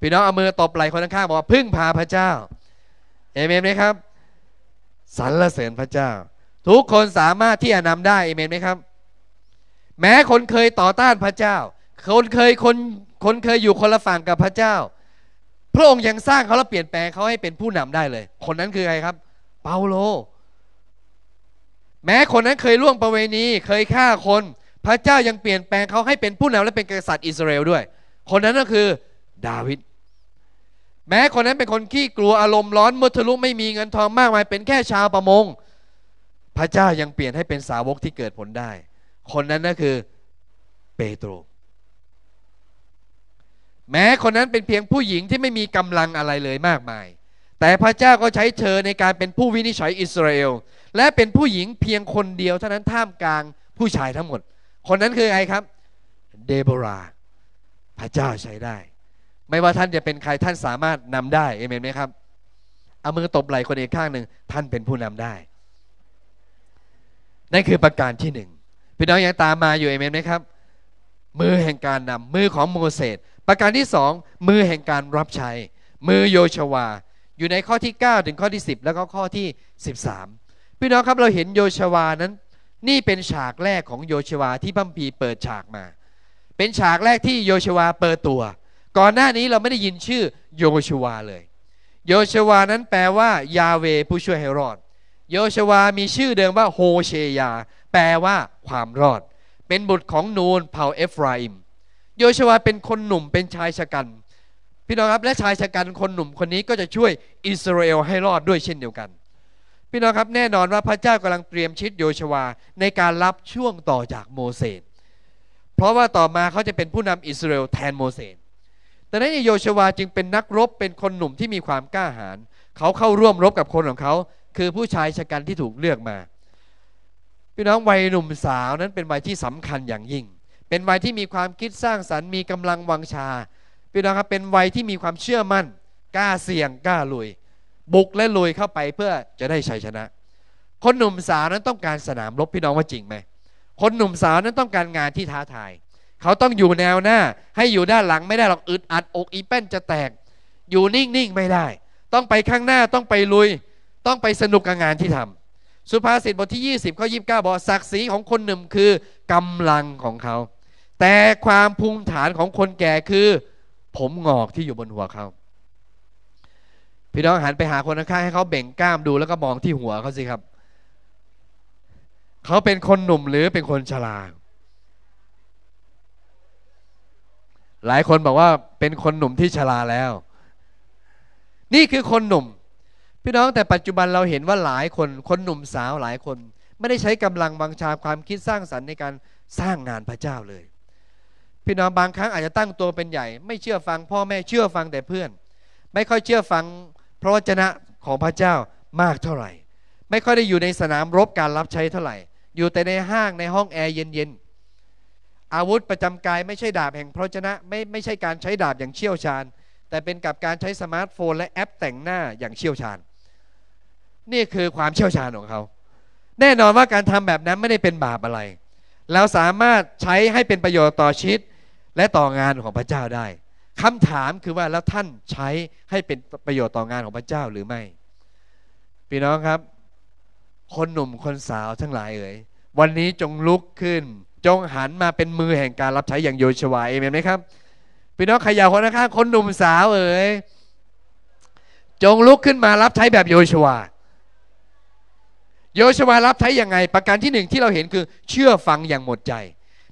Speaker 1: พี่น้องเอามือตบไหล่คนข้างบอกว่าพึ่งพาพระเจ้าเอเมนไหมครับสรรเสริญพระเจ้า ทุกคนสามารถที่จะนำได้เอเมนไหมครับ แม้คนเคยต่อต้านพระเจ้า คนเคยคนคนเคยอยู่คนละฝั่งกับพระเจ้า พระองค์ยังสร้างเขาและเปลี่ยนแปลงเขาให้เป็นผู้นำได้เลย คนนั้นคือใครครับ เปาโล แม้คนนั้นเคยล่วงประเวณีเคยฆ่าคนพระเจ้ายังเปลี่ยนแปลงเขาให้เป็นผู้นำและเป็นกษัตริย์อิสราเอลด้วย คนนั้นก็คือดาวิดแม้คนนั้นเป็นคนขี้กลัวอารมณ์ร้อนมุทะลุไม่มีเงินทองมากมาย เป็นแค่ชาวประมงพระเจ้ายังเปลี่ยนให้เป็นสาวกที่เกิดผลได้ คนนั้นนั่นคือเปโตรแม้คนนั้นเป็นเพียงผู้หญิงที่ไม่มีกำลังอะไรเลยมากมาย แต่พระเจ้าก็ใช้เธอในการเป็นผู้วินิจฉัยอิสราเอลและเป็นผู้หญิงเพียงคนเดียวเท่านั้นท่ามกลางผู้ชายทั้งหมด คนนั้นคือใครครับ เดโบรา พระเจ้าใช้ได้ไม่ว่าท่านจะเป็นใครท่านสามารถนำได้เอเมนไหมครับ เอามือตบไหล่คนอีกข้างหนึ่งท่านเป็นผู้นำได้ นั่นคือประการที่หนึ่งพี่น้องยังตามมาอยู่เอเมนไหมครับ มือแห่งการนำมือของโมเสสประการที่สองมือแห่งการรับใช้ มือโยชวาอยู่ในข้อที่ 9 ถึงข้อที่ 10 แล้วก็ข้อที่ 13พี่น้องครับเราเห็นโยชวานั้น นี่เป็นฉากแรกของโยชวาที่บัมพีเปิดฉากมา เป็นฉากแรกที่โยชวาเปิดตัวก่อนหน้านี้เราไม่ได้ยินชื่อโยชวาเลย โยชวานั้นแปลว่า ยาเวผู้ช่วยให้รอด โยชวา มีชื่อเดิมว่าโฮเชยา แปลว่าความรอด เป็นบุตรของนูนเผ่าเอฟราอิมโยชวาเป็นคนหนุ่มเป็นชายชะกัน พี่น้องครับ และชายชะกันคนหนุ่มคนนี้ก็จะช่วยอิสราเอลให้รอดด้วยเช่นเดียวกัน พี่น้องครับแน่นอนว่าพระเจ้ากำลังเตรียมชิดโยชวาในการรับช่วงต่อจากโมเสส เพราะว่าต่อมาเขาจะเป็นผู้นำอิสราเอลแทนโมเสสแต่นั้นโยชวาจึงเป็นนักรบเป็นคนหนุ่มที่มีความกล้าหาญเขาเข้าร่วมรบกับคนของเขา คือผู้ชายชะกันที่ถูกเลือกมา พี่น้องวัยหนุ่มสาวนั้นเป็นวัยที่สำคัญอย่างยิ่ง เป็นวัยที่มีความคิดสร้างสรรค์มีกำลังวังชาพี่น้องครับเป็นวัยที่มีความเชื่อมั่นกล้าเสี่ยงกล้าลุยบุกและลุยเข้าไปเพื่อจะได้ชัยชนะ คนหนุ่มสาวนั้นต้องการสนามรบพี่น้องว่าจริงไหมคนหนุ่มสาวนั้นต้องการงานที่ท้าทายเขาต้องอยู่แนวหน้าให้อยู่ด้านหลังไม่ได้หรอกอึดอัดอกอีแป้นจะแตก อยู่นิ่งๆ ไม่ได้ ต้องไปข้างหน้าต้องไปลุยต้องไปสนุกกับงานที่ทำสุภาษิตบทที่ 20ข้อยีบอกศักดิ์ศรีของคนหนุ่มคือ กำลังของเขา แต่ความภูมิฐานของคนแก่คือ ผมงอกที่อยู่บนหัวเขาพี่น้องหันไปหาคนข้างให้เขาเบ่งกล้ามดูแล้วก็มองที่หัวเขาสิครับเขาเป็นคนหนุ่มหรือเป็นคนชราหลายคนบอกว่าเป็นคนหนุ่มที่ชราแล้ว นี่คือคนหนุ่มพี่น้องแต่ปัจจุบันเราเห็นว่าหลายคนคนหนุ่มสาวหลายคน ไม่ได้ใช้กำลังบังชาความคิดสร้างสรรค์ในการสร้างงานพระเจ้าเลยพี่น้องบางครั้งอาจจะตั้งตัวเป็นใหญ่ไม่เชื่อฟังพ่อแม่เชื่อฟังแต่เพื่อน ไม่ค่อยเชื่อฟังพระวจนะของพระเจ้ามากเท่าไหร่ ไม่ค่อยได้อยู่ในสนามรบการรับใช้เท่าไหร่ อยู่แต่ในห้างในห้องแอร์เย็นๆอาวุธประจำกายไม่ใช่ดาบแห่งพระชนะไม่ไม่ใช่การใช้ดาบอย่างเชี่ยวชาญ แต่เป็นกับการใช้สมาร์ทโฟนและแอป แต่งหน้าอย่างเชี่ยวชาญนี่คือความเชี่ยวชาญของเขา แน่นอนว่าการทำแบบนั้นไม่ได้เป็นบาปอะไรเราสามารถใช้ให้เป็นประโยชน์ต่อชีวิตและต่องานของพระเจ้าได้ คำถามคือว่าแล้วท่านใช้ให้เป็นประโยชน์ต่องานของพระเจ้าหรือไม่ พี่น้องครับ คนหนุ่มคนสาวทั้งหลายเอ๋ยวันนี้จงลุกขึ้นจงหันมาเป็นมือแห่งการรับใช้อย่างโยชวาเอเมนไหมครับ พี่น้องขยาวคนข้างคนหนุ่มสาวเอ๋ย จงลุกขึ้นมารับใช้แบบโยชวาโยชวารับใช้ย่างไงประการที่หนึ่งที่เราเห็นคือเชื่อฟังอย่างหมดใจ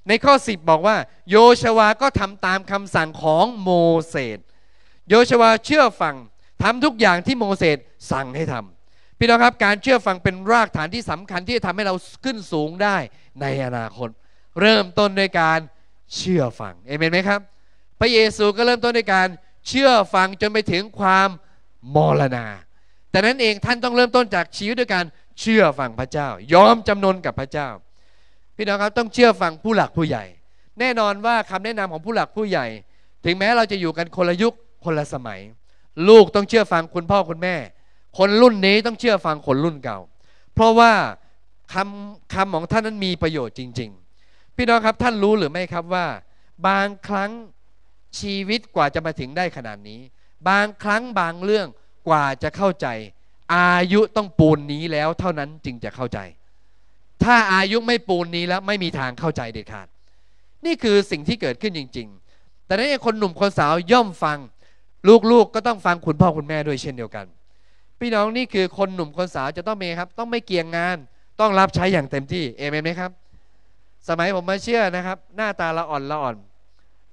Speaker 1: ในข้อ10บอกว่าโยชวาก็ทำตามคำสั่งของโมเสส โยชวาเชื่อฟังทำทุกอย่างที่โมเสสสั่งให้ทำ พี่น้องครับการเชื่อฟังเป็นรากฐานที่สำคัญที่จะทำให้เราขึ้นสูงได้ในอนาคตเริ่มต้นด้วยการเชื่อฟังเอเมนไหมครับ พระเยซูก็เริ่มต้นด้วยการเชื่อฟังจนไปถึงความมรณา แต่นั้นเองท่านต้องเริ่มต้นจากชีวิตด้วยการเชื่อฟังพระเจ้า ยอมจำนนกับพระเจ้า พี่น้องครับต้องเชื่อฟังผู้หลักผู้ใหญ่ แน่นอนว่าคำแนะนำของผู้หลักผู้ใหญ่ ถึงแม้เราจะอยู่กันคนละยุคคนละสมัย ลูกต้องเชื่อฟังคุณพ่อคุณแม่ คนรุ่นนี้ต้องเชื่อฟังคนรุ่นเก่า เพราะว่าคำคำของท่านนั้นมีประโยชน์จริงพี่น้องครับ ท่านรู้หรือไม่ครับว่าบางครั้งชีวิตกว่าจะมาถึงได้ขนาดนี้ บางครั้งบางเรื่องกว่าจะเข้าใจ อายุต้องปูนนี้แล้วเท่านั้นจึงจะเข้าใจ ถ้าอายุไม่ปูนนี้แล้วไม่มีทางเข้าใจเด็ดขาดนี่คือสิ่งที่เกิดขึ้นจริงๆ แต่ในคนหนุ่มคนสาวย่อมฟังลูกๆกก็ต้องฟังคุณพ่อคุณแม่ด้วยเช่นเดียวกัน พี่น้องนี่คือคนหนุ่มคนสาวจะต้องเมครับ ต้องไม่เกียงงานต้องรับใช้อย่างเต็มที่เอเมนไหมครับสมัยผมมาเชื่อนะครับ หน้าตาละอ่อนละอ่อน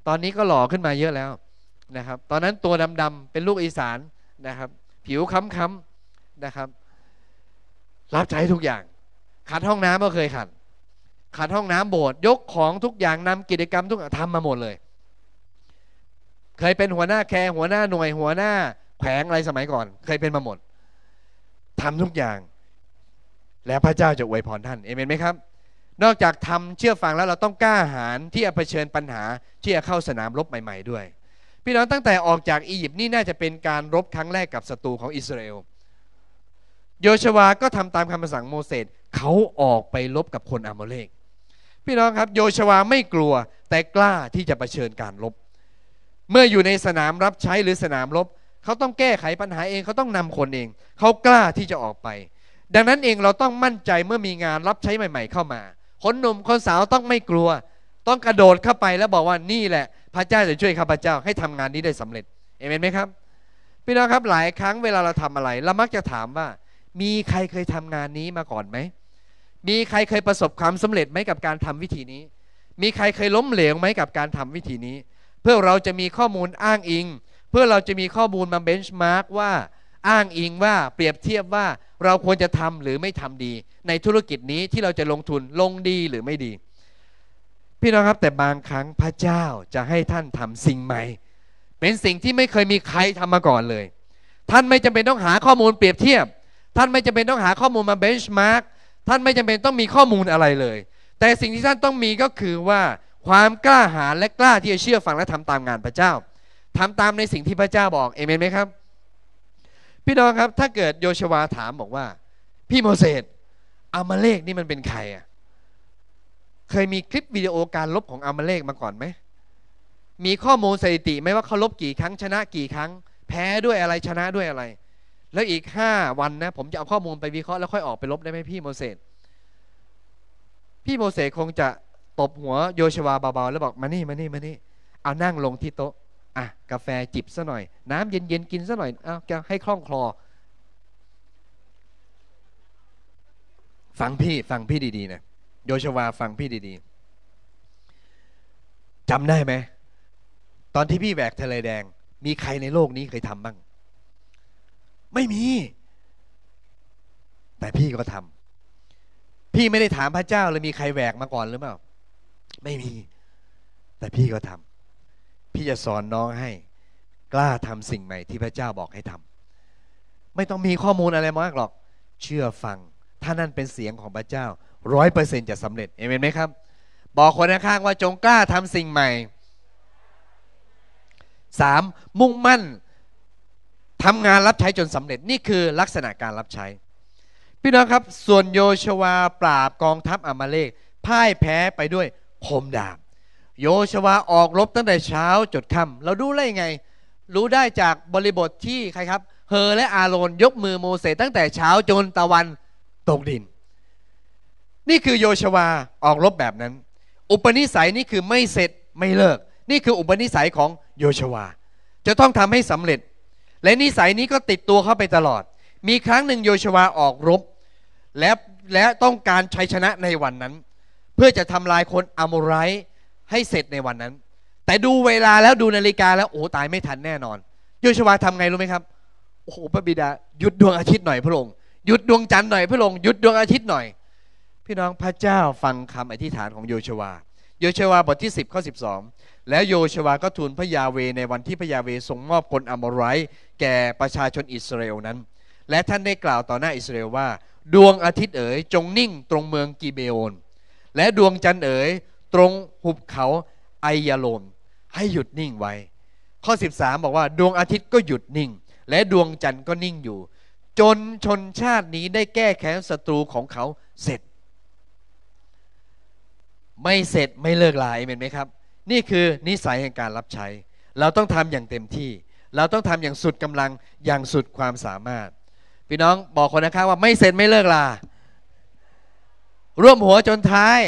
Speaker 1: ตอนนี้ก็หล่อขึ้นมาเยอะแล้วนะครับ ตอนนั้นตัวดำๆเป็นลูกอีสานนะครับ ผิวค้ำๆนะครับ รับใช้ทุกอย่าง ขัดห้องน้ำก็เคยขัด ขัดห้องน้ำโบสถ์ยกของทุกอย่างนำกิจกรรมทุกอย่างทำมาหมดเลย เคยเป็นหัวหน้าแคร์หัวหน้าหน่วยหัวหน้า แขวงอะไรสมัยก่อน เคยเป็นมาหมดทำทุกอย่าง แล้วพระเจ้าจะอวยพรท่านเอเมนไหมครับนอกจากทำเชื่อฟังแล้วเราต้องกล้าหาญที่จะเผชิญปัญหาที่จะเข้าสนามรบใหม่ ๆ ด้วยพี่น้องตั้งแต่ออกจากอียิปต์นี่น่าจะเป็นการรบครั้งแรกกับศัตรูของอิสราเอลโยชวาก็ทำตามคำสั่งโมเสสเขาออกไปรบกับคนอาโมเลกพี่น้องครับโยชวาไม่กลัวแต่กล้าที่จะะเผชิญการรบเมื่ออยู่ในสนามรับใช้หรือสนามรบเขาต้องแก้ไขปัญหาเองเขาต้องนำคนเองเขากล้าที่จะออกไป ดังนั้นเองเราต้องมั่นใจเมื่อมีงานรับใช้ใหม่ ๆเข้ามาคนหนุ่มคนสาวต้องไม่กลัว ต้องกระโดดเข้าไปแล้วบอกว่านี่แหละพระเจ้าจะช่วยข้าพเจ้าให้ทำงานนี้ได้สำเร็จเอเมนไหมครับ พี่น้องครับหลายครั้งเวลาเราทำอะไรเรามักจะถามว่า มีใครเคยทำงานนี้มาก่อนไหมมีใครเคยประสบความสำเร็จไหมกับการทำวิธีนี้ มีใครเคยล้มเหลวไหมกับการทำวิธีนี้ เพื่อเราจะมีข้อมูลอ้างอิง เพื่อเราจะมีข้อมูลมาเบนช์มาร์กว่าอ้างอิงว่าเปรียบเทียบว่าเราควรจะทำหรือไม่ทำดี ในธุรกิจนี้ที่เราจะลงทุนลงดีหรือไม่ดี พี่น้องครับแต่บางครั้งพระเจ้าจะให้ท่านทำสิ่งใหม่เป็นสิ่งที่ไม่เคยมีใครทำมาก่อนเลย ท่านไม่จำเป็นต้องหาข้อมูลเปรียบเทียบ ท่านไม่จำเป็นต้องหาข้อมูลมาเบนช์มาร์กท่านไม่จำเป็นต้องมีข้อมูลอะไรเลย แต่สิ่งที่ท่านต้องมีก็คือว่าความกล้าหาญและกล้าที่จะเชื่อฟังและทำตามงานพระเจ้า ทำตามในสิ่งที่พระเจ้าบอกเอเมนไหมครับพี่น้องครับถ้าเกิดโยชวาถามบอกว่า พี่โมเสสอามาเลกนี่มันเป็นใครอ่ะเคยมีคลิปวิดีโอการลบของอามาเลกมาก่อนไหมมีข้อมูลสถิติไหมว่าเขาลบกี่ครั้งชนะกี่ครั้ง แพ้ด้วยอะไรชนะด้วยอะไร แล้วอีกห้าวันนะผมจะเอาข้อมูลไปวิเคราะห์แล้ว ค่อยออกไปลบได้ไหมพี่โมเสสพี่โมเสสคงจะตบหัวโยชวาเบาๆ แล้วบอกมานี่มานี่มานี่ เอานั่งลงที่โต๊ะอ่ะกาแฟจิบซะหน่อย น้ำเย็นๆ กินซะหน่อย เอาแกให้คล่องคลอ ฟังพี่ฟังพี่ดี ๆนะโยชวา ฟังพี่ดีๆจำได้ไหม ตอนที่พี่แหวกทะเลแดง มีใครในโลกนี้เคยทำบ้าง ไม่มี แต่พี่ก็ทำพี่ไม่ได้ถามพระเจ้าเลยมีใครแหวกมาก่อนหรือเปล่าไม่มี แต่พี่ก็ทำพี่จะสอนน้องให้กล้าทำสิ่งใหม่ที่พระเจ้าบอกให้ทำไม่ต้องมีข้อมูลอะไรมากหรอกเชื่อฟังถ้านั่นเป็นเสียงของพระเจ้าร้อยเปอร์เซ็นจะสำเร็จ เอเมนไหมครับ บอกคนข้างว่าจงกล้าทำสิ่งใหม่สามมุ่งมั่นทำงานรับใช้จนสำเร็จ นี่คือลักษณะการรับใช้พี่น้องครับ ส่วนโยชวาปราบกองทัพอามาเลกพ่ายแพ้ไปด้วยคมดาบโยชวาออกรบตั้งแต่เช้าจดค่ำเราดูได้ยังไงรู้ได้จากบริบทที่ใครครับเฮอและอาโรนยกมือโมเสสตั้งแต่เช้า จนตะวันตกดิน นี่คือโยชวาออกรบแบบนั้น อุปนิสัยนี่คือไม่เสร็จไม่เลิก นี่คืออุปนิสัยของโยชวาจะต้องทำให้สำเร็จ และนิสัยนี้ก็ติดตัวเข้าไปตลอด มีครั้งหนึ่งโยชวาออกรบ และและต้องการชัยชนะในวันนั้น เพื่อจะทำลายคนอามไรให้เสร็จในวันนั้น แต่ดูเวลาแล้วดูนาฬิกาแล้วโอ้ตายไม่ทันแน่นอนโยชวาทำไงรู้ไหมครับ โอ้โหพระบิดาหยุดดวงอาทิตย์หน่อยพระองค์หยุดดวงจันทร์หน่อยพระองค์หยุดดวงอาทิตย์หน่อย พี่น้องพระเจ้าฟังคำอธิษฐานของโยชวาโยชวาบทที่ 10ข้อสิแล้วโยชวาก็ทูลพระยาเวในวันที่พระยาเวทรงมอบคนอัมไรแก่ประชาชนอิสราเอลนั้น และท่านได้กล่าวต่อหน้าอิสราเอลว่าดวงอาทิตย์เอ๋ย จงนิ่งตรงเมืองกีเบโอนและดวงจันทร์เอ๋ยตรงหุบเขาไอยาโลมให้หยุดนิ่งไว้ ข้อ 13 บอกว่า ดวงอาทิตย์ก็หยุดนิ่ง และดวงจันทร์ก็นิ่งอยู่ จนชนชาตินี้ได้แก้แค้นศัตรูของเขาเสร็จ ไม่เสร็จไม่เลิกลาเอเมนไหมครับ นี่คือนิสัยแห่งการรับใช้ เราต้องทำอย่างเต็มที่ เราต้องทำอย่างสุดกำลังอย่างสุดความสามารถ พี่น้องบอกคนนะครับว่าไม่เสร็จไม่เลิกลาร่วมหัวจนท้าย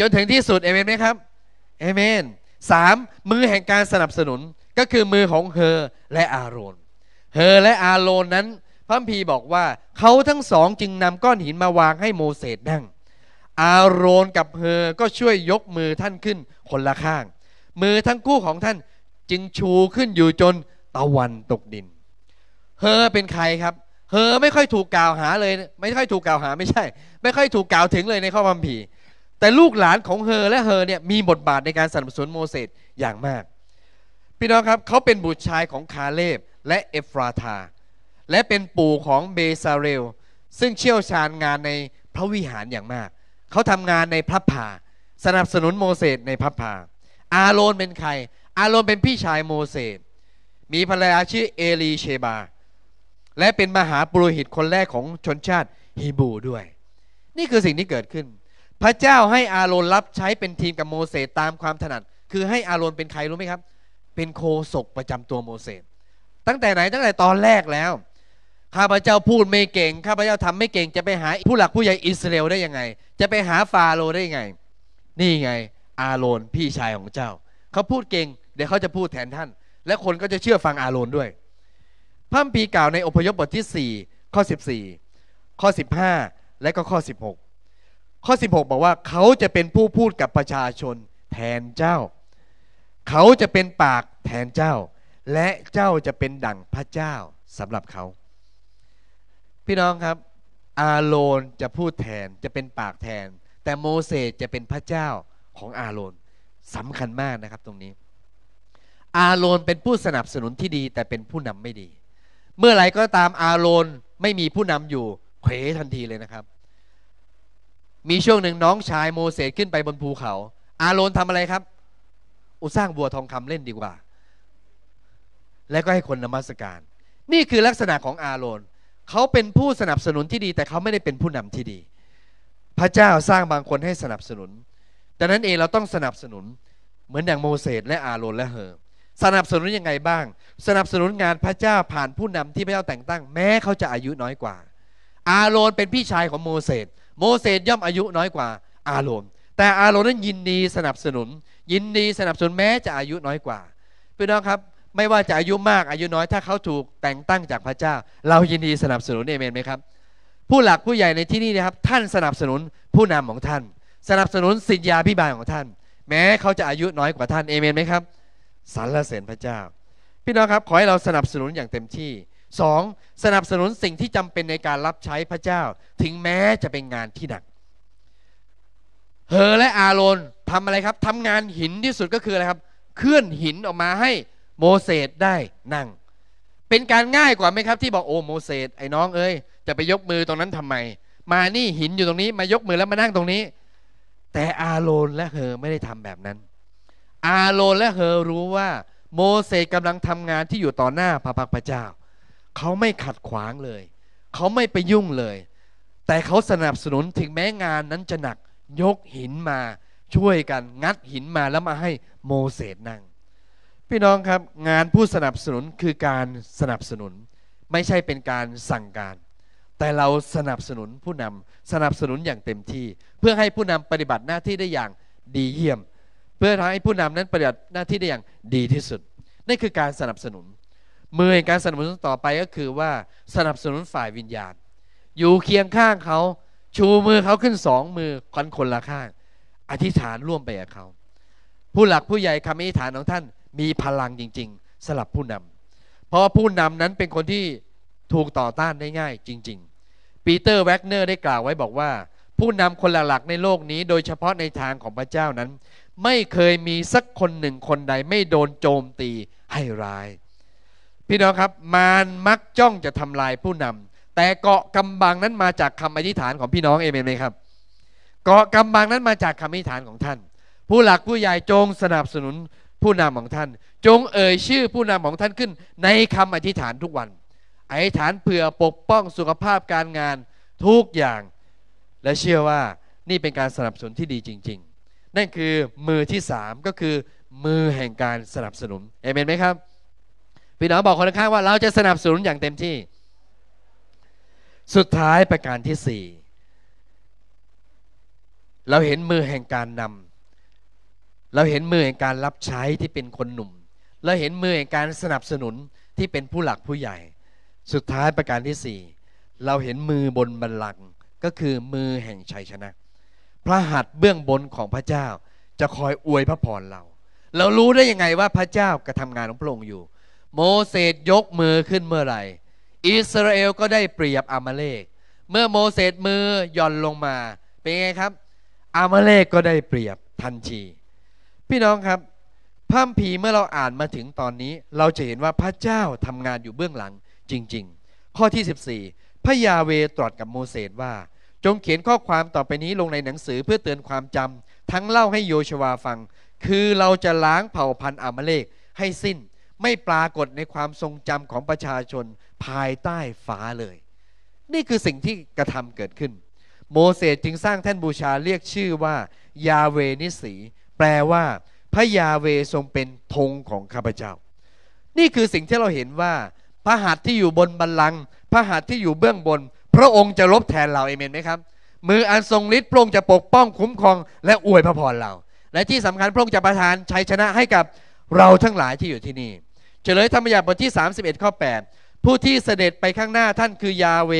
Speaker 1: จนถึงที่สุดเอเมนไหมครับเอเมนสามมือแห่งการสนับสนุนก็คือมือของเฮอและอาโรน เฮอและอาโรนนั้นพระพีบอกว่าเขาทั้งสองจึงนำก้อนหินมาวางให้โมเสสนั่ง อาโรนกับเฮอก็ช่วยยกมือท่านขึ้นคนละข้าง มือทั้งคู่ของท่านจึงชูขึ้นอยู่จนตะวันตกดิน เฮอเป็นใครครับ เฮอไม่ค่อยถูกกล่าวหาเลย ไม่ค่อยถูกกล่าวหาไม่ใช่ ไม่ค่อยถูกกล่าวถึงเลยในข้อพัมภีร์แต่ลูกหลานของเฮอและเฮอเนี่ยมีบทบาทในการสนับสนุนโมเสสอย่างมากพี่น้องครับเขาเป็นบุตรชายของคาเลบและเอฟราธาและเป็นปู่ของเบซาเรลซึ่งเชี่ยวชาญงานในพระวิหารอย่างมากเขาทำงานในพระผาสนับสนุนโมเสสในพระผาอาโรนเป็นใคร อาโรนเป็นพี่ชายโมเสสมีภรรยาชื่อเอลีเชบา และเป็นมหาปุโรหิตคนแรกของชนชาติฮีบูด้วย นี่คือสิ่งที่เกิดขึ้นพระเจ้าให้อาโรนรับใช้เป็นทีมกับโมเสสตามความถนัด คือให้อาโรน เป็นใครรู้ไหมครับ เป็นโคศกประจำตัวโมเสสตั้งแต่ไหนตั้งแต่ตอนแรกแล้วข้าพเจ้าพูดไม่เก่งข้าพเจ้าทำไม่เก่งจะไปหาผู้หลักผู้ใหญ่อิสราเอลได้ยังไง จะไปหาฟาโรได้ยังไง นี่ไงอาโรน พี่ชายของเจ้า เขาพูดเก่งเดี๋ยวเขาจะพูดแทนท่าน และคนก็จะเชื่อฟังอาโรนด้วยพระปีกล่าวในอพยพบทที่ 4 ข้อ 14 ข้อ 15 และก็ข้อ 16ข้อ 16 บอกว่าเขาจะเป็นผู้พูดกับประชาชนแทนเจ้า เขาจะเป็นปากแทนเจ้า และเจ้าจะเป็นดั่งพระเจ้าสำหรับเขา พี่น้องครับอาโรนจะพูดแทนจะเป็นปากแทน แต่โมเสสจะเป็นพระเจ้าของอาโรนสำคัญมากนะครับตรงนี้ อาโรนเป็นผู้สนับสนุนที่ดีแต่เป็นผู้นำไม่ดี เมื่อไหร่ก็ตามอาโรนไม่มีผู้นำอยู่เขวทันทีเลยนะครับมีช่วงหนึ่งน้องชายโมเสสขึ้นไปบนภูเขา อาโรนทำอะไรครับ อุสร้างบัวทองคำเล่นดีกว่า แล้วก็ให้คนนมัสการ นี่คือลักษณะของอาโรนเขาเป็นผู้สนับสนุนที่ดี แต่เขาไม่ได้เป็นผู้นำที่ดี พระเจ้าสร้างบางคนให้สนับสนุนดังนั้นเองเราต้องสนับสนุน เหมือนอย่างโมเสสและอาโรน และเฮอสนับสนุนยังไงบ้าง สนับสนุนงานพระเจ้าผ่านผู้นำที่พระเจ้าแต่งตั้ง แม้เขาจะอายุน้อยกว่า อาโรนเป็นพี่ชายของโมเสสโมเสสย่อมอายุน้อยกว่าอาโรนแต่อาโรนนั้นยินดีสนับสนุน ยินดีสนับสนุนแม้จะอายุน้อยกว่าพี่น้องครับ ไม่ว่าจะอายุมากอายุน้อยถ้าเขาถูกแต่งตั้งจากพระเจ้า เรายินดีสนับสนุนเอเมนไหมครับ ผู้หลักผู้ใหญ่ในที่นี้นะครับท่านสนับสนุนผู้นำของท่าน สนับสนุนสิทธยาพิบาลของท่าน แม้เขาจะอายุน้อยกว่าท่านเอเมนไหมครับสรรเสริญพระเจ้าพี่น้องครับขอให้เราสนับสนุนอย่างเต็มที่สองสนับสนุนสิ่งที่จำเป็นในการรับใช้พระเจ้า ถึงแม้จะเป็นงานที่หนักเฮอและอาโรนทำอะไรครับทำงานหินที่สุดก็คืออะไรครับ เคลื่อนหินออกมาให้โมเสสได้นั่ง เป็นการง่ายกว่าไหมครับ ที่บอกโอ้โมเสสไอ้น้องเอ้ยจะไปยกมือตรงนั้นทำไม มานี่หินอยู่ตรงนี้มายกมือแล้วมานั่งตรงนี้ แต่อาโรนและเฮอไม่ได้ทำแบบนั้นอาโรนและเฮอรู้ว่าโมเสสกำลังทำงานที่อยู่ต่อหน้าพระพักพระเจ้าเขาไม่ขัดขวางเลย เขาไม่ไปยุ่งเลย แต่เขาสนับสนุนถึงแม้งานนั้นจะหนักยกหินมา ช่วยกัน งัดหินมาแล้วมาให้โมเสสนั่ง พี่น้องครับงานผู้สนับสนุนคือการสนับสนุน ไม่ใช่เป็นการสั่งการ แต่เราสนับสนุนผู้นำสนับสนุนอย่างเต็มที่ เพื่อให้ผู้นำปฏิบัติหน้าที่ได้อย่างดีเยี่ยม เพื่อทให้ผู้นำนั้นปฏิบัติหน้าที่ได้อย่างดีที่สุด นี่คือการสนับสนุนมือแห่งการสนับสนุนต่อไปก็คือว่าสนับสนุนฝ่ายวิญญาณ อยู่เคียงข้างเขา ชูมือเขาขึ้นสองมือคันคนละข้าง อธิษฐานร่วมไปกับเขา ผู้หลักผู้ใหญ่คำอธิษฐานของท่าน มีพลังจริงๆ สลับผู้นำเพราะว่าผู้นำนั้นเป็นคนที่ถูกต่อต้านได้ง่ายจริงๆปีเตอร์แวกเนอร์ได้กล่าวไว้บอกว่าผู้นำคนหลักๆในโลกนี้ โดยเฉพาะในทางของพระเจ้านั้น ไม่เคยมีสักคนหนึ่งคนใด ไม่โดนโจมตีให้ร้ายพี่น้องครับ มารมักจ้องจะทำลายผู้นำแต่เกาะกำบังนั้นมาจากคำอธิษฐานของพี่น้องเอเมนไหมครับเกาะกำบังนั้นมาจากคำอธิษฐานของท่าน ผู้หลักผู้ใหญ่จงสนับสนุนผู้นำของท่าน จงเอ่ยชื่อผู้นำของท่านขึ้นในคำอธิษฐานทุกวันอธิษฐานเผื่อปกป้องสุขภาพการงานทุกอย่าง และเชื่อว่านี่เป็นการสนับสนุนที่ดีจริง ๆ นั่นคือมือที่3ก็คือมือแห่งการสนับสนุนเอเมนไหมครับพี่น้องบอกคนข้างว่าเราจะสนับสนุนอย่างเต็มที่ สุดท้ายประการที่สี่เราเห็นมือแห่งการนำ เราเห็นมือแห่งการรับใช้ที่เป็นคนหนุ่ม เราเห็นมือแห่งการสนับสนุนที่เป็นผู้หลักผู้ใหญ่ สุดท้ายประการที่สี่เราเห็นมือบนบัลลังก์ก็คือมือแห่งชัยชนะ พระหัตถ์เบื้องบนของพระเจ้าจะคอยอวยพระพรเรา เรารู้ได้ยังไงว่าพระเจ้ากระทำงานของพระองค์อยู่โมเสสยกมือขึ้นเมื่อไหร่ อิสราเอล ก็ได้เปรียบ อามาเลกเมื่อโมเสสมือย่อนลงมา เป็นไงครับ อามาเลกก็ได้เปรียบทันทีพี่น้องครับพระพีเมื่อเราอ่านมาถึงตอนนี้เราจะเห็นว่าพระเจ้าทำงานอยู่เบื้องหลังจริงๆ ข้อที่ 14 พระยาเวตรัสกับโมเสสว่า จงเขียนข้อความต่อไปนี้ลงในหนังสือเพื่อเตือนความจำ ทั้งเล่าให้โยชวาฟัง คือเราจะล้างเผ่าพันธุ์อามาเลกให้สิ้นไม่ปรากฏในความทรงจำของประชาชนภายใต้ฟ้าเลย นี่คือสิ่งที่กระทำเกิดขึ้น โมเสสจึงสร้างแท่นบูชาเรียกชื่อว่า ยาเวนิสี แปลว่า พระยาเวทรงเป็นธงของข้าพเจ้า นี่คือสิ่งที่เราเห็นว่า พระหัตถ์ที่อยู่บนบัลลังก์พระหัตถ์ที่อยู่เบื้องบน พระองค์จะลบแทนเราเอเมนไหมครับมืออันทรงฤทธิ์พระองค์จะปกป้องคุ้มครอง และอวยพระพรเรา และที่สำคัญพระองค์จะประทานชัยชนะให้กับเราทั้งหลายที่อยู่ที่นี่ เฉลยธรรมยาบทที่31 ข้อ 8 ผู้ที่เสด็จไปข้างหน้าท่านคือยาเว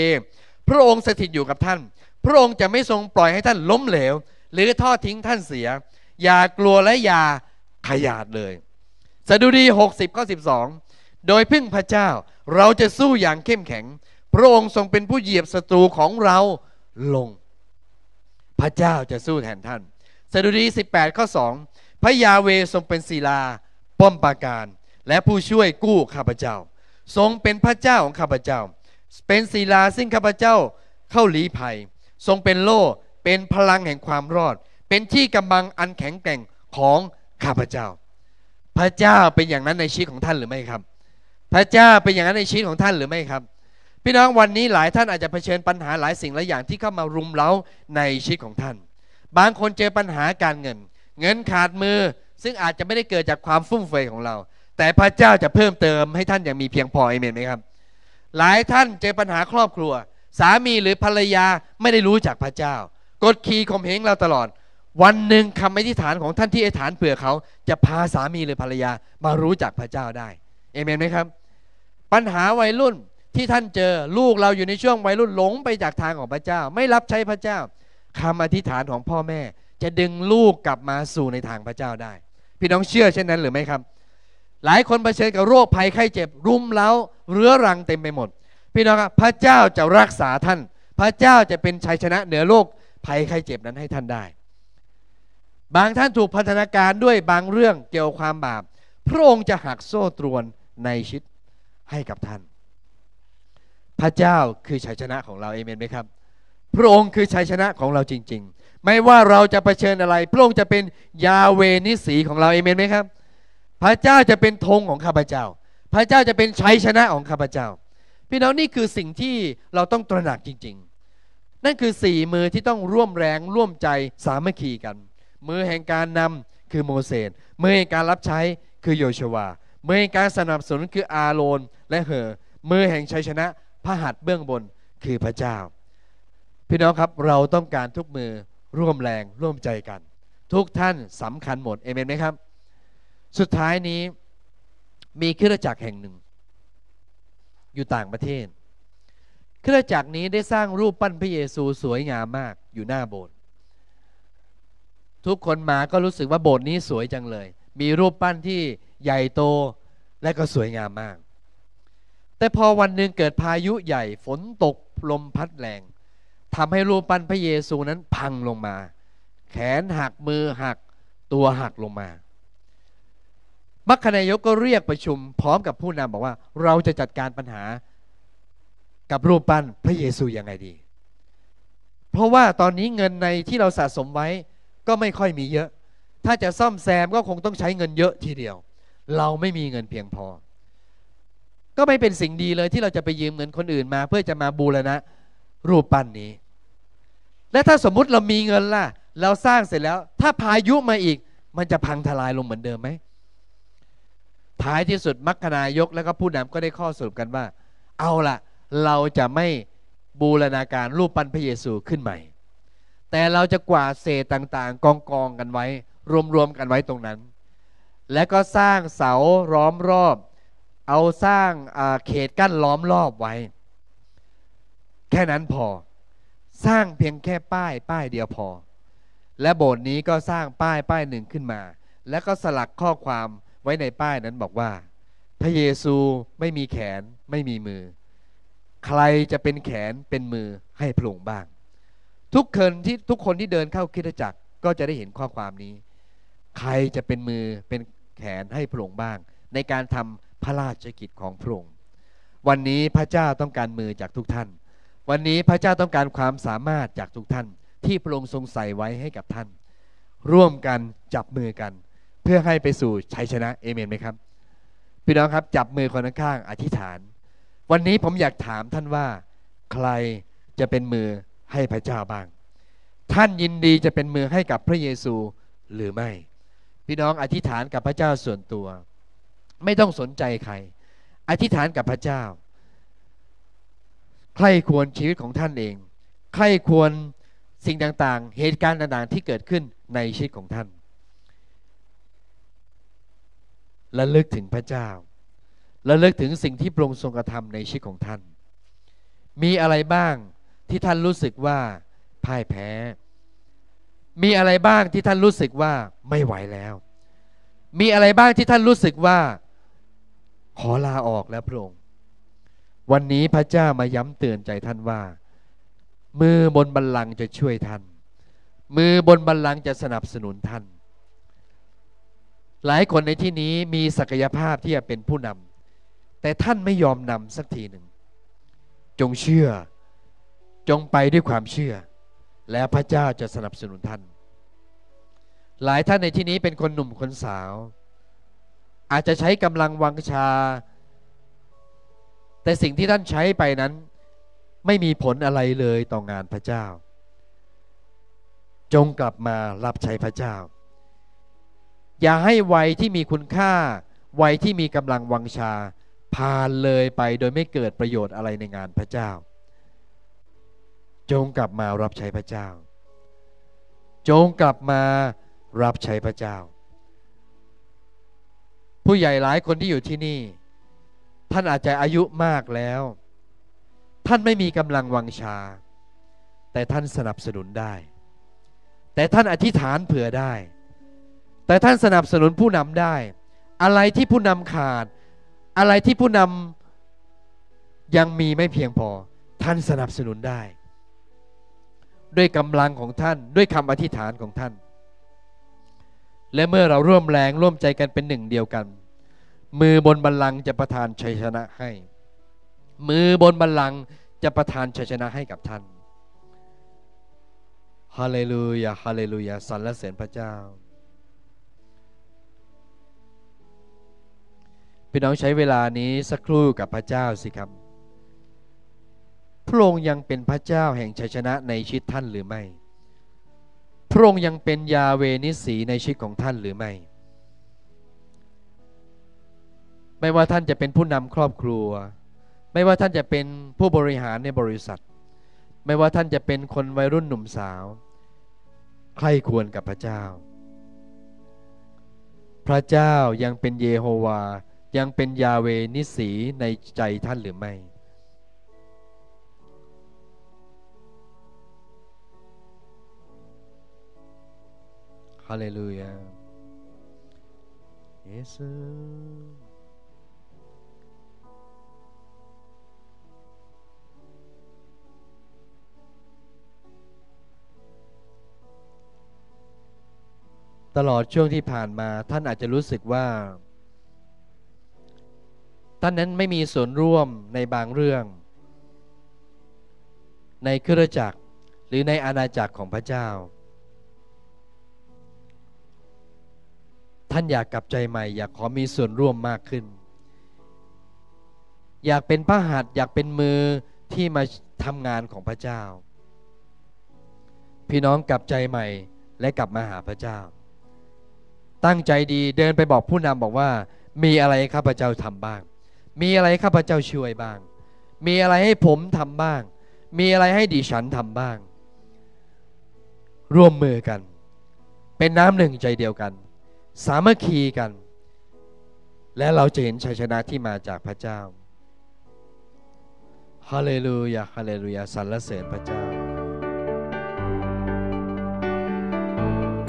Speaker 1: พระองค์สถิตอยู่กับท่าน พระองค์จะไม่ทรงปล่อยให้ท่านล้มเหลว หรือทอดทิ้งท่านเสีย อย่ากลัวและอย่าขยาดเลย สดุดี 60ข้อ12 โดยพึ่งพระเจ้า เราจะสู้อย่างเข้มแข็ง พระองค์ทรงเป็นผู้เหยียบศัตรูของเราลง พระเจ้าจะสู้แทนท่าน สดุดี18ข้อ2พระยาเวทรงเป็นศิลาป้อมปราการและผู้ช่วยกู้ข้าพเจ้า ทรงเป็นพระเจ้าของข้าพเจ้า เป็นศิลาซึ่งข้าพเจ้าเข้าหลีภัย ทรงเป็นโล่เป็นพลังแห่งความรอด เป็นที่กำบังอันแข็งแกร่งของข้าพเจ้า พระเจ้าเป็นอย่างนั้นในชีวิตของท่านหรือไม่ครับ พระเจ้าเป็นอย่างนั้นในชีวิตของท่านหรือไม่ครับ พี่น้องวันนี้หลายท่านอาจจะเผชิญปัญหาหลายสิ่งหลายอย่างที่เข้ามารุมเร้าในชีวิตของท่าน บางคนเจอปัญหาการเงิน เงินขาดมือซึ่งอาจจะไม่ได้เกิดจากความฟุ่มเฟือยของเรา แต่พระเจ้าจะเพิ่มเติมให้ท่านอย่างมีเพียงพอเอเมนไหมครับ หลายท่านเจอปัญหาครอบครัว สามีหรือภรรยาไม่ได้รู้จักพระเจ้า กดขี่ข่มเหงเราตลอด วันหนึ่งคำอธิษฐานของท่านที่อธิษฐานเผื่อเขา จะพาสามีหรือภรรยามารู้จักพระเจ้าได้เอเมนไหมครับปัญหาวัยรุ่นที่ท่านเจอลูกเราอยู่ในช่วงวัยรุ่นหลงไปจากทางของพระเจ้า ไม่รับใช้พระเจ้าคำอธิษฐานของพ่อแม่จะดึงลูกกลับมาสู่ในทางพระเจ้าได้ พี่น้องเชื่อเช่นนั้นหรือไม่ครับ หลายคนเผชิญกับโรคภัยไข้เจ็บรุมเร้าเรื้อรังเต็มไปหมดพี่น้องครับพระเจ้าจะรักษาท่าน พระเจ้าจะเป็นชัยชนะเหนือโรคภัยไข้เจ็บนั้นให้ท่านได้ บางท่านถูกพันธนาการด้วยบางเรื่องเกี่ยวความบาปพระองค์จะหักโซ่ตรวนในชิดให้กับท่าน พระเจ้าคือชัยชนะของเราเอเมนไหมครับ พระองค์คือชัยชนะของเราจริง ๆไม่ว่าเราจะะเผชิญอะไร พระองค์จะเป็นยาเวนิสีของเราเอเมนไหมครับ พระเจ้าจะเป็นธงของข้าพเจ้า พระเจ้าจะเป็นชัยชนะของข้าพเจ้า พี่น้องนี่คือสิ่งที่เราต้องตระหนักจริง ๆ นั่นคือสี่มือที่ต้องร่วมแรงร่วมใจสามัคคีกัน มือแห่งการนำคือโมเสส มือแห่งการรับใช้คือโยชวามือแห่งการสนับสนุนคืออาโรนและเหอมือแห่งชัยชนะ พระหัตถ์เบื้องบนคือพระเจ้า พี่น้องครับเราต้องการทุกมือร่วมแรง ร่วมใจกันทุกท่านสำคัญหมดเอเมนไหมครับสุดท้ายนี้มีเครือจักรแห่งหนึ่งอยู่ต่างประเทศเครือจักรนี้ได้สร้างรูปปั้นพระเยซูสวยงามมากอยู่หน้าโบสถ์ทุกคนมาก็รู้สึกว่าโบสถ์นี้สวยจังเลย มีรูปปั้นที่ใหญ่โตและก็สวยงามมาก แต่พอวันหนึ่งเกิดพายุใหญ่ฝนตกลมพัดแรงทำให้รูปปั้นพระเยซูนั้นพังลงมา แขนหักมือหักตัวหักลงมา มัคคณายกก็เรียกประชุม พร้อมกับผู้นำบอกว่าเราจะจัดการปัญหากับรูปปั้นพระเยซูยังไงดี เพราะว่าตอนนี้เงินในที่เราสะสมไว้ก็ไม่ค่อยมีเยอะ ถ้าจะซ่อมแซมก็คงต้องใช้เงินเยอะทีเดียว เราไม่มีเงินเพียงพอ ก็ไม่เป็นสิ่งดีเลยที่เราจะไปยืมเงินคนอื่นมา เพื่อจะมาบูรณะรูปปั้นนี้และถ้าสมมุติเรามีเงินล่ะ เราสร้างเสร็จแล้ว ถ้าพายุมาอีก มันจะพังทลายลงเหมือนเดิมไหมท้ายที่สุดมรคนายกและก็ผู้นำก็ได้ข้อสรุปกันว่า เอาล่ะ เราจะไม่บูรณาการรูปปั้นพระเยซูขึ้นใหม่ แต่เราจะกวาดเศษต่างๆ กองกองกันไว้ รวมๆกันไว้ตรงนั้น และก็สร้างเสาล้อมรอบ เอาสร้างเขตกั้นล้อมรอบไว้ แค่นั้นพอสร้างเพียงแค่ป้ายป้ายเดียวพอ และโบสถ์นี้ก็สร้างป้ายป้ายหนึ่งขึ้นมา แล้วก็สลักข้อความไว้ในป้ายนั้นบอกว่า พระเยซูไม่มีแขนไม่มีมือ ใครจะเป็นแขนเป็นมือให้พระองค์บ้าง ทุกคนที่ทุกคนที่เดินเข้าคิดจักรก็จะได้เห็นข้อความนี้ ใครจะเป็นมือเป็นแขนให้พระองค์บ้าง ในการทำพระราชกิจของพระองค์วันนี้พระเจ้าต้องการมือจากทุกท่านวันนี้พระเจ้าต้องการความสามารถจากทุกท่านที่พระองค์ทรงใส่ไว้ให้กับท่าน ร่วมกันจับมือกัน เพื่อให้ไปสู่ชัยชนะเอเมนไหมครับ พี่น้องครับจับมือคนข้างอธิษฐาน วันนี้ผมอยากถามท่านว่า ใครจะเป็นมือให้พระเจ้าบ้าง ท่านยินดีจะเป็นมือให้กับพระเยซูหรือไม่ พี่น้องอธิษฐานกับพระเจ้าส่วนตัว ไม่ต้องสนใจใคร อธิษฐานกับพระเจ้าใครควรชีวิตของท่านเองใครควรสิ่งต่างๆ เหตุการณ์ต่างๆที่เกิดขึ้นในชีวิตของท่าน และลึกถึงพระเจ้า และลึกถึงสิ่งที่ปรองทรงกระทำในชีวิตของท่าน มีอะไรบ้างที่ท่านรู้สึกว่าพ่ายแพ้ มีอะไรบ้างที่ท่านรู้สึกว่าไม่ไหวแล้ว มีอะไรบ้างที่ท่านรู้สึกว่า ขอลาออกแล้วพระองค์วันนี้พระเจ้ามาย้ำเตือนใจท่านว่า มือบนบัลลังก์จะช่วยท่าน มือบนบัลลังก์จะสนับสนุนท่าน หลายคนในที่นี้มีศักยภาพที่จะเป็นผู้นำแต่ท่านไม่ยอมนำสักทีหนึ่ง จงเชื่อจงไปด้วยความเชื่อ แล้วพระเจ้าจะสนับสนุนท่าน หลายท่านในที่นี้เป็นคนหนุ่มคนสาว อาจจะใช้กำลังวังชาแต่สิ่งที่ท่านใช้ไปนั้น ไม่มีผลอะไรเลยต่องานพระเจ้า จงกลับมารับใช้พระเจ้า อย่าให้วัยที่มีคุณค่าวัยที่มีกำลังวังชาผ่านเลยไปโดยไม่เกิดประโยชน์อะไรในงานพระเจ้า จงกลับมารับใช้พระเจ้า จงกลับมารับใช้พระเจ้า ผู้ใหญ่หลายคนที่อยู่ที่นี่ท่านอาจจะอายุมากแล้ว ท่านไม่มีกำลังวังชา แต่ท่านสนับสนุนได้ แต่ท่านอธิษฐานเผื่อได้ แต่ท่านสนับสนุนผู้นำได้ อะไรที่ผู้นำขาด อะไรที่ผู้นำยังมีไม่เพียงพอ ท่านสนับสนุนได้ ด้วยกำลังของท่าน ด้วยคำอธิษฐานของท่าน และเมื่อเราร่วมแรง ร่วมใจกันเป็นหนึ่งเดียวกันมือบนบัลลังก์จะประทานชัยชนะให้ มือบนบัลลังก์จะประทานชัยชนะให้กับท่าน ฮาเลลูยา ฮาเลลูยาสรรเสริญพระเจ้า พี่น้องใช้เวลานี้สักครู่กับพระเจ้าสิครับ พระองค์ยังเป็นพระเจ้าแห่งชัยชนะในชีวิตท่านหรือไม่ พระองค์ยังเป็นยาเวนิสีในชีวิตของท่านหรือไม่ไม่ว่าท่านจะเป็นผู้นำครอบครัว ไม่ว่าท่านจะเป็นผู้บริหารในบริษัท ไม่ว่าท่านจะเป็นคนวัยรุ่นหนุ่มสาว ใครควรกับพระเจ้า พระเจ้ายังเป็นเยโฮวา ยังเป็นยาเวนิสีในใจท่านหรือไม่ ฮาเลลูยาเยซูตลอดช่วงที่ผ่านมาท่านอาจจะรู้สึกว่า ท่านนั้นไม่มีส่วนร่วมในบางเรื่อง ในครือจักรหรือในอาณาจักรของพระเจ้า ท่านอยากกลับใจใหม่ อยากขอมีส่วนร่วมมากขึ้น อยากเป็นพระหัตถ์อยากเป็นมือที่มาทำงานของพระเจ้า พี่น้องกลับใจใหม่และกลับมาหาพระเจ้าตั้งใจดีเดินไปบอกผู้นำบอกว่า มีอะไรข้าพเจ้าทำบ้าง มีอะไรข้าพเจ้าช่วยบ้าง มีอะไรให้ผมทำบ้าง มีอะไรให้ดิฉันทำบ้าง ร่วมมือกัน เป็นน้ำหนึ่งใจเดียวกัน สามัคคีกัน และเราจะเห็นชัยชนะที่มาจากพระเจ้าฮาเลลูยาฮาเลลูยาสรรเสริญพระเจ้า